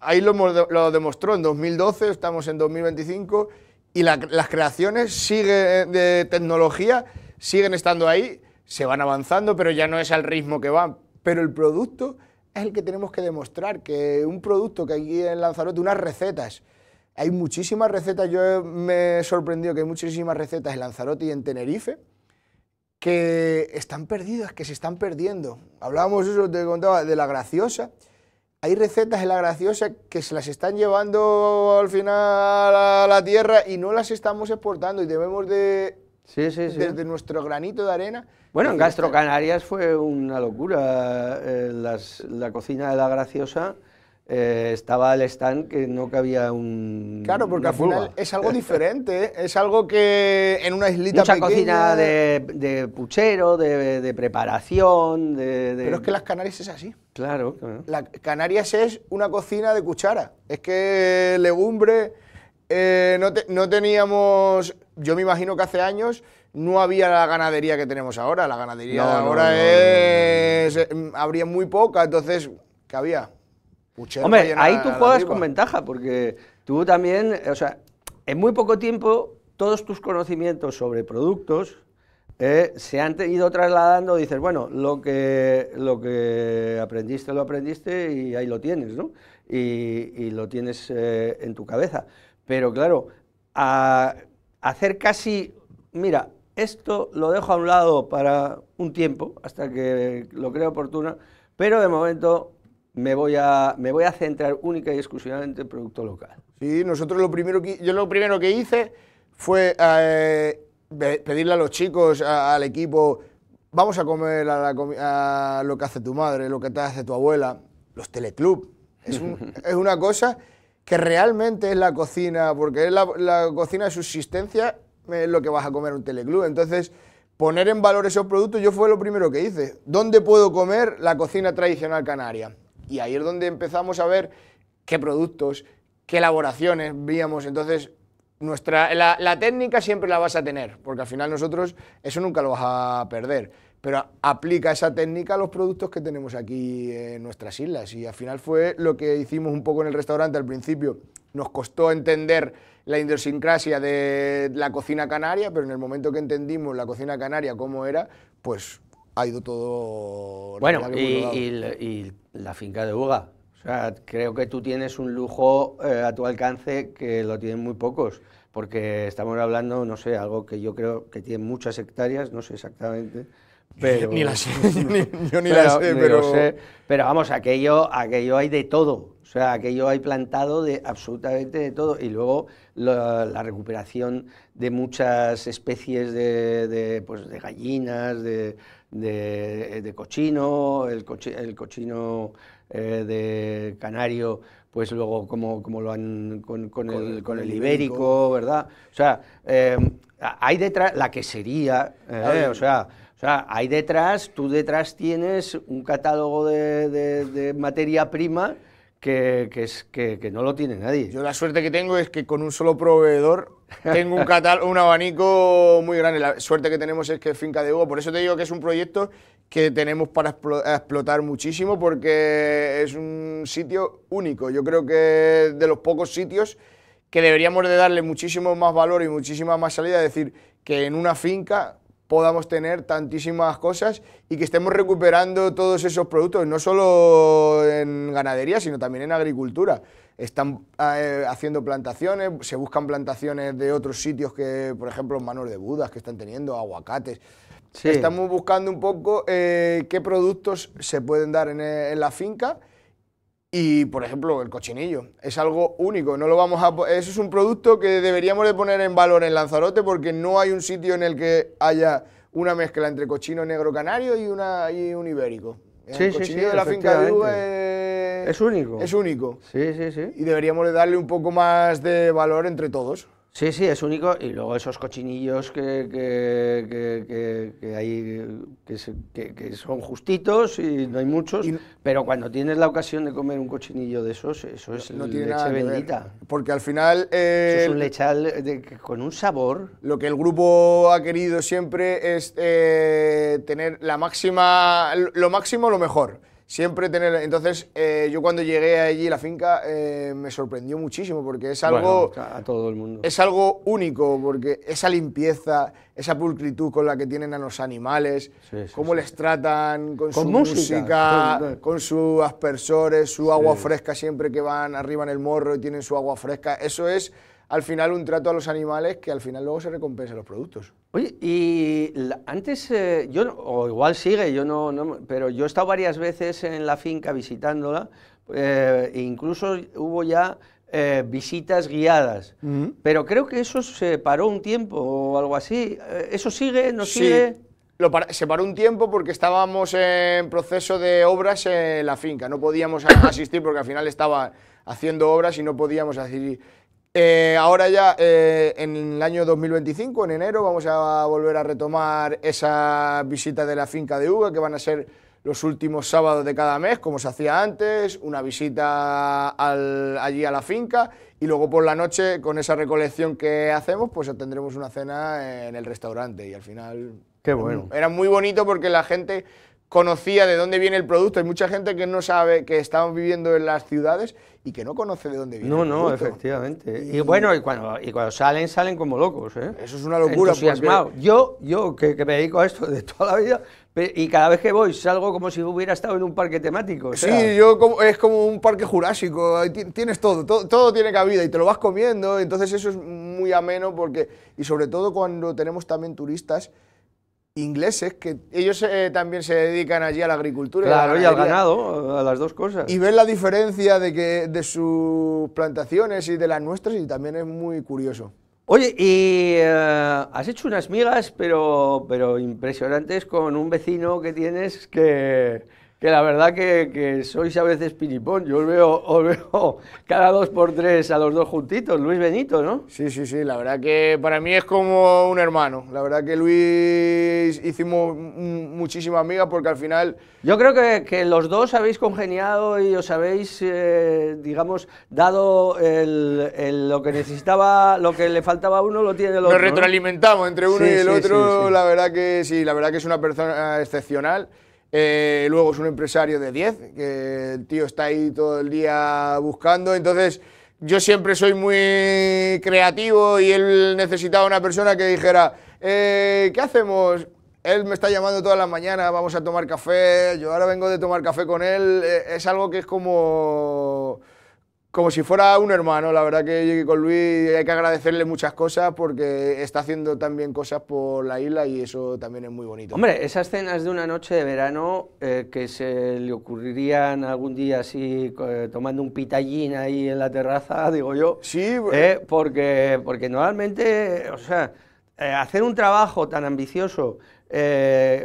ahí lo, demostró en 2012, estamos en 2025, y las creaciones eh, de tecnología siguen estando ahí, se van avanzando, pero ya no es al ritmo que van. Pero el producto es el que tenemos que demostrar, que un producto que aquí en Lanzarote, unas recetas, hay muchísimas recetas, yo me he sorprendido que hay muchísimas recetas en Lanzarote y en Tenerife que están perdidas, que se están perdiendo. Hablábamos eso, te de la graciosa. Hay recetas en la graciosa que se las están llevando al final a la tierra y no las estamos exportando y debemos de, sí, nuestro granito de arena bueno, en pues Gastro Canarias fue una locura. Eh, la cocina de la Graciosa eh, estaba al stand que no cabía un. Claro, porque al final es algo diferente. ¿eh? es algo que en una islita Mucha cocina de, puchero, de, preparación. De, Pero es que las Canarias es así. Claro. claro. La Canarias es una cocina de cuchara. Es que legumbre. no, no teníamos. Yo me imagino que hace años no había la ganadería que tenemos ahora. La ganadería ahora es. Habría muy poca, entonces, ¿qué había? Hombre, ahí tú juegas con ventaja, porque tú también, o sea, en muy poco tiempo, todos tus conocimientos sobre productos eh, se han ido trasladando. Dices, bueno, lo que, lo que aprendiste, lo aprendiste y ahí lo tienes, ¿no? Y, lo tienes eh, en tu cabeza. Pero claro, a hacer casi, mira, esto lo dejo a un lado para un tiempo, hasta que lo crea oportuno, pero de momento me voy a, me voy a centrar única y exclusivamente en producto local. Sí, nosotros lo primero que, yo lo primero que hice fue eh, pedirle a los chicos, al equipo, vamos a comer a, lo que hace tu madre, lo que te hace tu abuela, los teleclub. Es, [laughs] una cosa que realmente es la cocina, porque es la, la cocina de subsistencia es lo que vas a comer en un teleclub. Entonces, poner en valor esos productos, yo fue lo primero que hice. ¿Dónde puedo comer la cocina tradicional canaria? Y ahí es donde empezamos a ver qué productos, qué elaboraciones veíamos. Entonces, nuestra, la, la, técnica siempre la vas a tener, porque al final nosotros eso nunca lo vas a perder. Pero aplica esa técnica a los productos que tenemos aquí en nuestras islas. Y al final fue lo que hicimos un poco en el restaurante al principio. Nos costó entender la idiosincrasia de la cocina canaria, pero en el momento que entendimos la cocina canaria cómo era, pues ha ido todo... Bueno, y, la, finca de Uga. O sea, creo que tú tienes un lujo eh, a tu alcance que lo tienen muy pocos, porque estamos hablando, no sé, algo que yo creo que tiene muchas hectáreas, no sé exactamente. Pero, ni la sé, [laughs] ni, yo ni pero, pero... pero vamos, aquello, aquello hay de todo. O sea, aquello hay plantado de absolutamente de todo. Y luego la, recuperación de muchas especies de, pues, de gallinas, de, de, cochino, el, el cochino eh, de canario, pues luego como, lo han con, el, con el, ibérico, ¿verdad? O sea, em, hay detrás la quesería, eh, o sea... O sea, hay detrás, tú detrás tienes un catálogo de materia prima que, no lo tiene nadie. Yo la suerte que tengo es que con un solo proveedor tengo un, catal un abanico muy grande. La suerte que tenemos es que es Finca de Hugo. Por eso te digo que es un proyecto que tenemos para explotar muchísimo porque es un sitio único. Yo creo que de los pocos sitios que deberíamos de darle muchísimo más valor y muchísima más salida, es decir, que en una finca podamos tener tantísimas cosas y que estemos recuperando todos esos productos, no solo en ganadería, sino también en agricultura. Están eh, haciendo plantaciones, se buscan plantaciones de otros sitios que, por ejemplo, manos de budas que están teniendo, aguacates. Estamos buscando un poco eh, qué productos se pueden dar en la finca y, por ejemplo, el cochinillo. Es algo único. No lo vamos a... Eso es un producto que deberíamos de poner en valor en Lanzarote porque no hay un sitio en el que haya una mezcla entre cochino negro canario y, una, y un ibérico. El cochinillo de la finca de uva es... único. Es único. Y deberíamos de darle un poco más de valor entre todos. Sí, sí, es único. Y luego esos cochinillos que, que, que, hay, que, son justitos y no hay muchos, pero cuando tienes la ocasión de comer un cochinillo de esos, eso es no leche bendita. Porque al final... Eh, eso es un lechal con un sabor... Lo que el grupo ha querido siempre es eh, tener la máxima, lo máximo, lo mejor siempre tener... Entonces, eh, yo cuando llegué allí, la finca, eh, me sorprendió muchísimo porque es algo... a todo el mundo. Es algo único porque esa limpieza, esa pulcritud con la que tienen a los animales, cómo les tratan con, su música, con, sus aspersores, su agua fresca siempre que van arriba en el morro y tienen su agua fresca, eso es al final un trato a los animales que al final luego se recompensa los productos. Oye, y antes, eh, yo, o igual sigue, yo no, pero yo he estado varias veces en la finca visitándola, eh, incluso hubo ya eh, visitas guiadas, pero creo que eso se paró un tiempo o algo así. ¿Eso sigue, no sigue? Lo se paró un tiempo porque estábamos en proceso de obras en la finca, no podíamos [laughs] asistir porque al final estaba haciendo obras y no podíamos asistir. Eh, ahora ya eh, en el año 2025, en enero, vamos a volver a retomar esa visita de la finca de Uga, que van a ser los últimos sábados de cada mes, como se hacía antes, una visita allí a la finca y luego por la noche, con esa recolección que hacemos, pues tendremos una cena en el restaurante y al final... Qué bueno. Era muy bonito porque la gente conocía de dónde viene el producto. Hay mucha gente que no sabe que estamos viviendo en las ciudades y que no conoce de dónde viene. No, no, no, efectivamente. Y, bueno, y cuando, y cuando salen, salen como locos. ¿eh? Eso es una locura. Pues, yo, yo que, me dedico a esto de toda la vida, y cada vez que voy salgo como si hubiera estado en un parque temático. Sí, yo es como un parque jurásico. Tienes todo, todo, todo tiene cabida y te lo vas comiendo. Entonces eso es muy ameno porque, y sobre todo cuando tenemos también turistas ingleses que ellos eh, también se dedican allí a la agricultura. y, al ganado, a las dos cosas. Y ves la diferencia de, que, de sus plantaciones y de las nuestras y también es muy curioso. Oye, y eh, has hecho unas migas, pero, pero impresionantes con un vecino que tienes que que la verdad que, que sois a veces pinipón, Yo os veo, veo cada dos por tres a los dos juntitos, Luis Benito, ¿no? Sí, sí, sí, la verdad que para mí es como un hermano. La verdad que Luis hicimos muchísima amiga porque al final... Yo creo que, que los dos habéis congeniado y os habéis, eh, digamos, dado el, lo que necesitaba, lo que le faltaba a uno lo tiene el otro. Nos retroalimentamos entre uno y el otro, la verdad que sí, la verdad que es una persona excepcional. Eh, luego es un empresario de 10, que el tío está ahí todo el día buscando. Entonces, yo siempre soy muy creativo y él necesitaba una persona que dijera, eh, ¿qué hacemos? Él me está llamando todas las mañanas, vamos a tomar café, yo ahora vengo de tomar café con él. Eh, es algo que es como como si fuera un hermano. La verdad que llegué con Luis hay que agradecerle muchas cosas porque está haciendo también cosas por la isla y eso también es muy bonito. Hombre, esas cenas de una noche de verano eh, que se le ocurrirían algún día así eh, tomando un pitallín ahí en la terraza, [laughs] digo yo. Sí, eh, pues. porque, porque normalmente, o sea, hacer un trabajo tan ambicioso eh,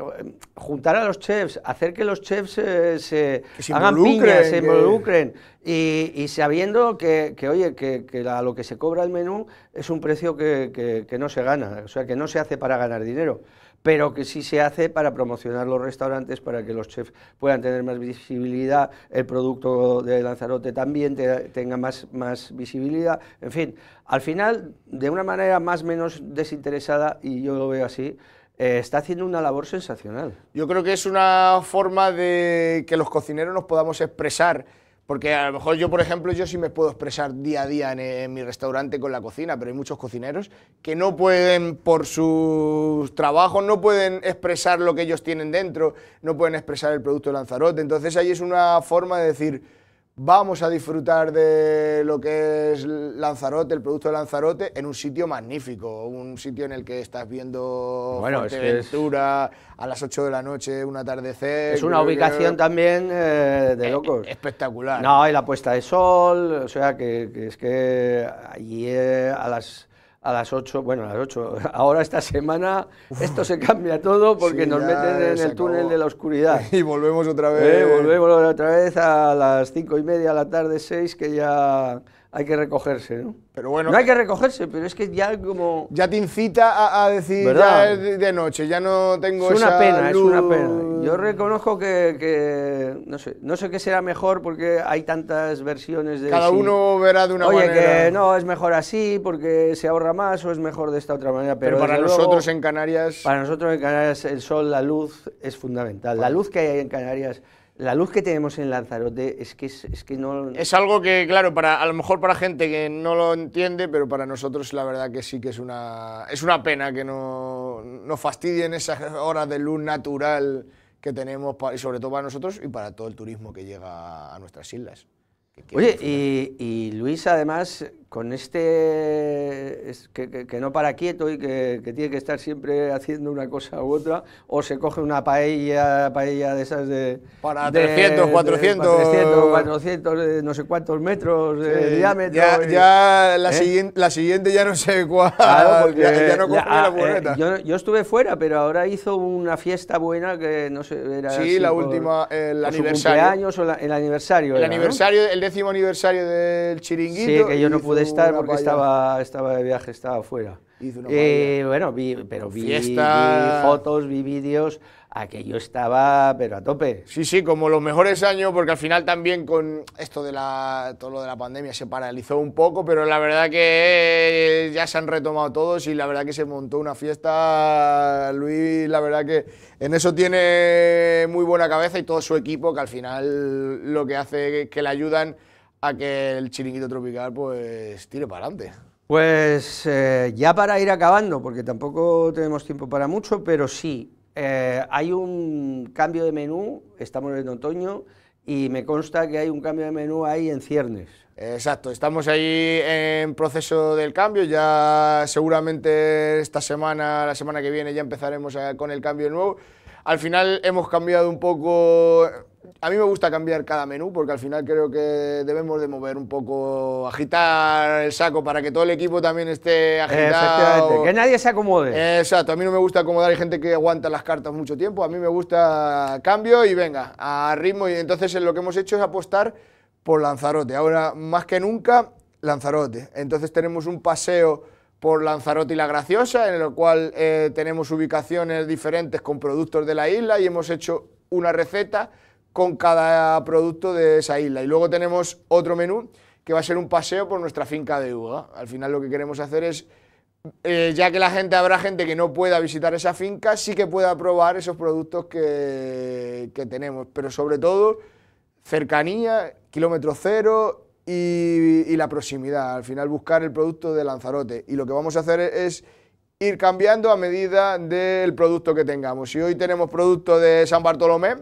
juntar a los chefs, hacer que los chefs eh, se, hagan se involucren. Y, sabiendo que, oye, que, lo que se cobra el menú es un precio que, no se gana, o sea, que no se hace para ganar dinero, pero que sí se hace para promocionar los restaurantes, para que los chefs puedan tener más visibilidad, el producto de Lanzarote también tenga más, más visibilidad, en fin, al final, de una manera más o menos desinteresada, y yo lo veo así, eh, está haciendo una labor sensacional. Yo creo que es una forma de que los cocineros nos podamos expresar. Porque a lo mejor yo, por ejemplo, yo sí me puedo expresar día a día en, en, mi restaurante con la cocina, pero hay muchos cocineros que no pueden, por sus trabajos, no pueden expresar lo que ellos tienen dentro, no pueden expresar el producto de Lanzarote. Entonces ahí es una forma de decir, Vamos a disfrutar de lo que es Lanzarote, el producto de Lanzarote, en un sitio magnífico, un sitio en el que estás viendo bueno, aventura a las 8 de la noche, un atardecer. Es una ubicación eh, también eh, de eh, locos. Espectacular. No, hay la puesta de sol, o sea, que, es que allí a las a las 8, bueno, a las 8, [laughs] ahora esta semana esto se cambia todo porque nos meten en el túnel de la oscuridad. [laughs] Y volvemos otra eh, vez. volvemos otra vez a las 5 y media, a la tarde 6, que ya hay que recogerse, ¿no? Pero bueno. No hay que recogerse, pero es que ya como. Ya te incita a, decir ya de noche, ya no tengo Es una pena, es una pena. Yo reconozco que, no sé, qué será mejor porque hay tantas versiones de. Cada uno verá de una manera. Oye, que no, es mejor así porque se ahorra más o es mejor de esta otra manera. Pero, para nosotros en Canarias. Para nosotros en Canarias el sol, la luz es fundamental. La luz que hay en Canarias la luz que tenemos en Lanzarote es que, es, que no... Es algo que, claro, para, a lo mejor para gente que no lo entiende, pero para nosotros la verdad que sí que es una, es una pena que nos fastidien esas horas de luz natural que tenemos, y sobre todo para nosotros y para todo el turismo que llega a nuestras islas. Oye, y, y Luis además con este que, no para quieto y que, tiene que estar siempre haciendo una cosa u otra, o se coge una paella, paella de esas de... Para 300, 400... 400, no sé cuántos metros de eh, diámetro. Ya, eh, la, ¿eh? siguiente, la siguiente ya no sé cuál, ya, no la ah, yo, yo, estuve fuera, pero ahora hizo una fiesta buena que no sé, era... Sí, la última, el aniversario. el aniversario. El aniversario, el décimo aniversario del chiringuito. Sí, que yo no pude estar porque estaba, estaba de viaje, estaba fuera. Eh, bueno, vi, pero vi, fotos, vi vídeos, aquello estaba, pero a tope. Sí, sí, como los mejores años, porque al final también con esto de la, todo lo de la pandemia se paralizó un poco, pero la verdad que eh, ya se han retomado todos y la verdad que se montó una fiesta, Luis, la verdad que en eso tiene muy buena cabeza y todo su equipo, que al final lo que hace es que le ayudan a que el chiringuito tropical pues tire para adelante. Pues eh, ya para ir acabando, porque tampoco tenemos tiempo para mucho, pero sí, eh, hay un cambio de menú, estamos en otoño, y me consta que hay un cambio de menú ahí en ciernes. Exacto, estamos ahí en proceso del cambio, ya seguramente esta semana, la semana que viene ya empezaremos con el cambio nuevo. Al final hemos cambiado un poco a mí me gusta cambiar cada menú porque al final creo que debemos de mover un poco, agitar el saco para que todo el equipo también esté agitado. que nadie se acomode. Exacto, a mí no me gusta acomodar, hay gente que aguanta las cartas mucho tiempo, a mí me gusta cambio y venga, a ritmo. Y entonces lo que hemos hecho es apostar por Lanzarote. Ahora, más que nunca, Lanzarote. Entonces tenemos un paseo por Lanzarote y La Graciosa, en el cual eh, tenemos ubicaciones diferentes con productos de la isla y hemos hecho una receta con cada producto de esa isla. Y luego tenemos otro menú que va a ser un paseo por nuestra finca de uva. Al final lo que queremos hacer es, eh, ya que la gente habrá gente que no pueda visitar esa finca, sí que pueda probar esos productos que, tenemos. Pero sobre todo, cercanía, kilómetro cero y, la proximidad. Al final buscar el producto de Lanzarote. Y lo que vamos a hacer es ir cambiando a medida del producto que tengamos. Si hoy tenemos producto de San Bartolomé,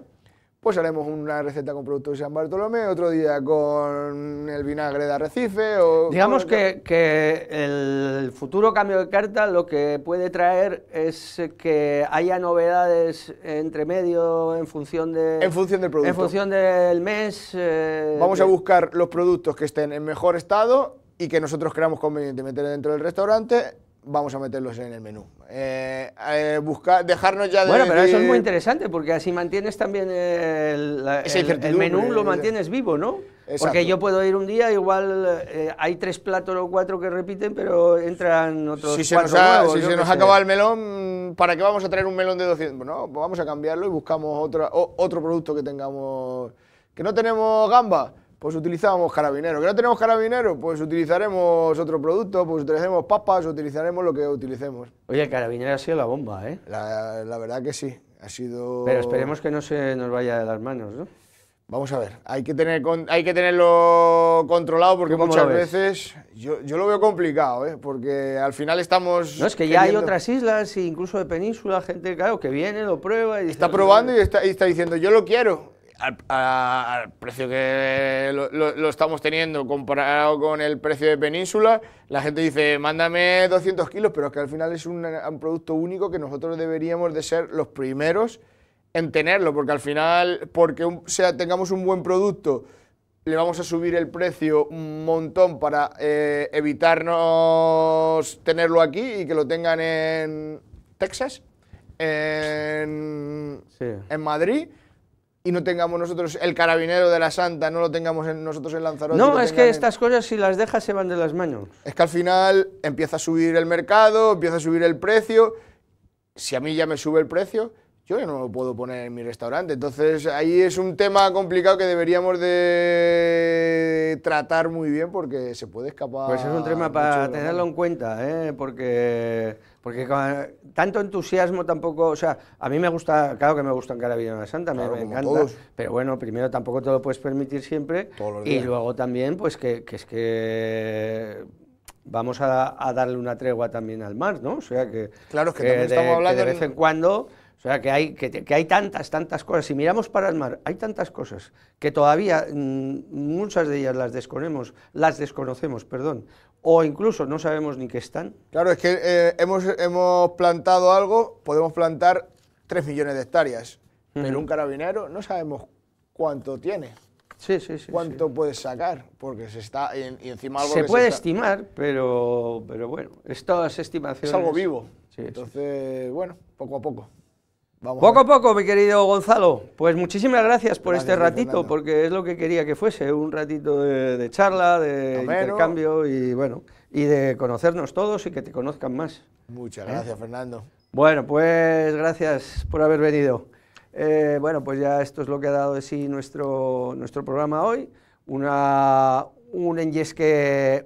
pues haremos una receta con productos de San Bartolomé, otro día con el vinagre de Arrecife o... Digamos que, el futuro cambio de carta lo que puede traer es que haya novedades entre medio en función de... En función del producto. En función del mes... Eh, Vamos a buscar los productos que estén en mejor estado y que nosotros creamos conveniente meter dentro del restaurante vamos a meterlos en el menú. Eh, eh, buscar, dejarnos ya de... Bueno, pero eso es muy interesante porque así mantienes también el, menú, lo mantienes vivo, ¿no? Porque yo puedo ir un día, igual eh, hay tres platos o cuatro que repiten, pero entran otros si se nos Si se nos acaba el melón, ¿para qué vamos a traer un melón de 200? Bueno, vamos a cambiarlo y buscamos otro otro producto que tengamos... ¿Que no tenemos gamba? pues utilizábamos carabineros. ¿Que no tenemos carabineros? Pues utilizaremos otro producto, pues utilizaremos papas, utilizaremos lo que utilicemos. Oye, carabineros ha sido la bomba, ¿eh? La, verdad que sí, ha sido... Pero esperemos que no se nos vaya de las manos, ¿no? Vamos a ver, hay que, tener, hay que tenerlo controlado porque muchas veces yo, lo veo complicado, ¿eh? porque al final estamos... No, es que ya hay otras islas, incluso de península, gente, claro, que viene, lo prueba y... Está probando y está diciendo, yo lo quiero, al, precio que lo, estamos teniendo comparado con el precio de Península, la gente dice, mándame 200 kilos, pero es que al final es un, producto único que nosotros deberíamos de ser los primeros en tenerlo, porque al final, porque sea, tengamos un buen producto, le vamos a subir el precio un montón para eh, evitarnos tenerlo aquí y que lo tengan en Texas, en Madrid y no tengamos nosotros el carabinero de la Santa, no lo tengamos nosotros en Lanzarote. No, es que estas cosas si las dejas se van de las manos. Es que al final empieza a subir el mercado, empieza a subir el precio. Si a mí ya me sube el precio, yo no lo puedo poner en mi restaurante. Entonces ahí es un tema complicado que deberíamos de tratar muy bien porque se puede escapar. Pues es un tema para tenerlo en cuenta, ¿eh? porque, porque tanto entusiasmo tampoco, o sea, a mí me gusta, claro que me gusta en una Santa, me, encanta, pero bueno, primero tampoco te lo puedes permitir siempre y luego también pues que, es que vamos a, darle una tregua también al mar, ¿no? O sea que, claro, es que, estamos hablando que de vez en cuando o sea, que hay, que, hay tantas, tantas cosas. Si miramos para el mar, hay tantas cosas que todavía mm, muchas de ellas las desconocemos, las desconocemos, perdón, o incluso no sabemos ni que están. Claro, es que eh, hemos, hemos plantado algo, podemos plantar 3 millones de hectáreas, pero un carabinero no sabemos cuánto tiene. Sí, sí, sí. ¿Cuánto puede puedes sacar? Porque se está. Y, encima algo. Se puede estimar, pero, pero bueno, estas estimaciones. Es algo vivo. Entonces, bueno, poco a poco poco a, poco, mi querido Gonzalo. Pues muchísimas gracias por este ratito, porque es lo que quería que fuese, un ratito de, charla, de intercambio y bueno, y de conocernos todos y que te conozcan más. Muchas ¿Eh? gracias, Fernando. Bueno, pues gracias por haber venido. Eh, bueno, pues ya esto es lo que ha dado de sí nuestro, programa hoy. un, enyesque,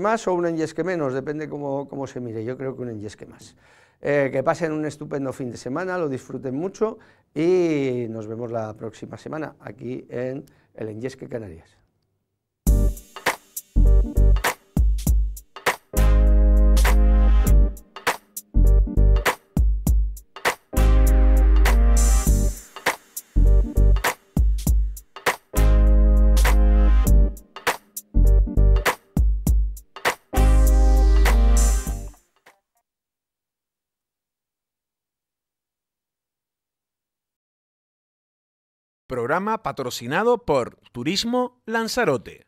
más o un enyesque menos, depende cómo, se mire. Yo creo que un enyesque más. Eh, que pasen un estupendo fin de semana, lo disfruten mucho y nos vemos la próxima semana aquí en el Enyesque Canarias. Programa patrocinado por Turismo Lanzarote.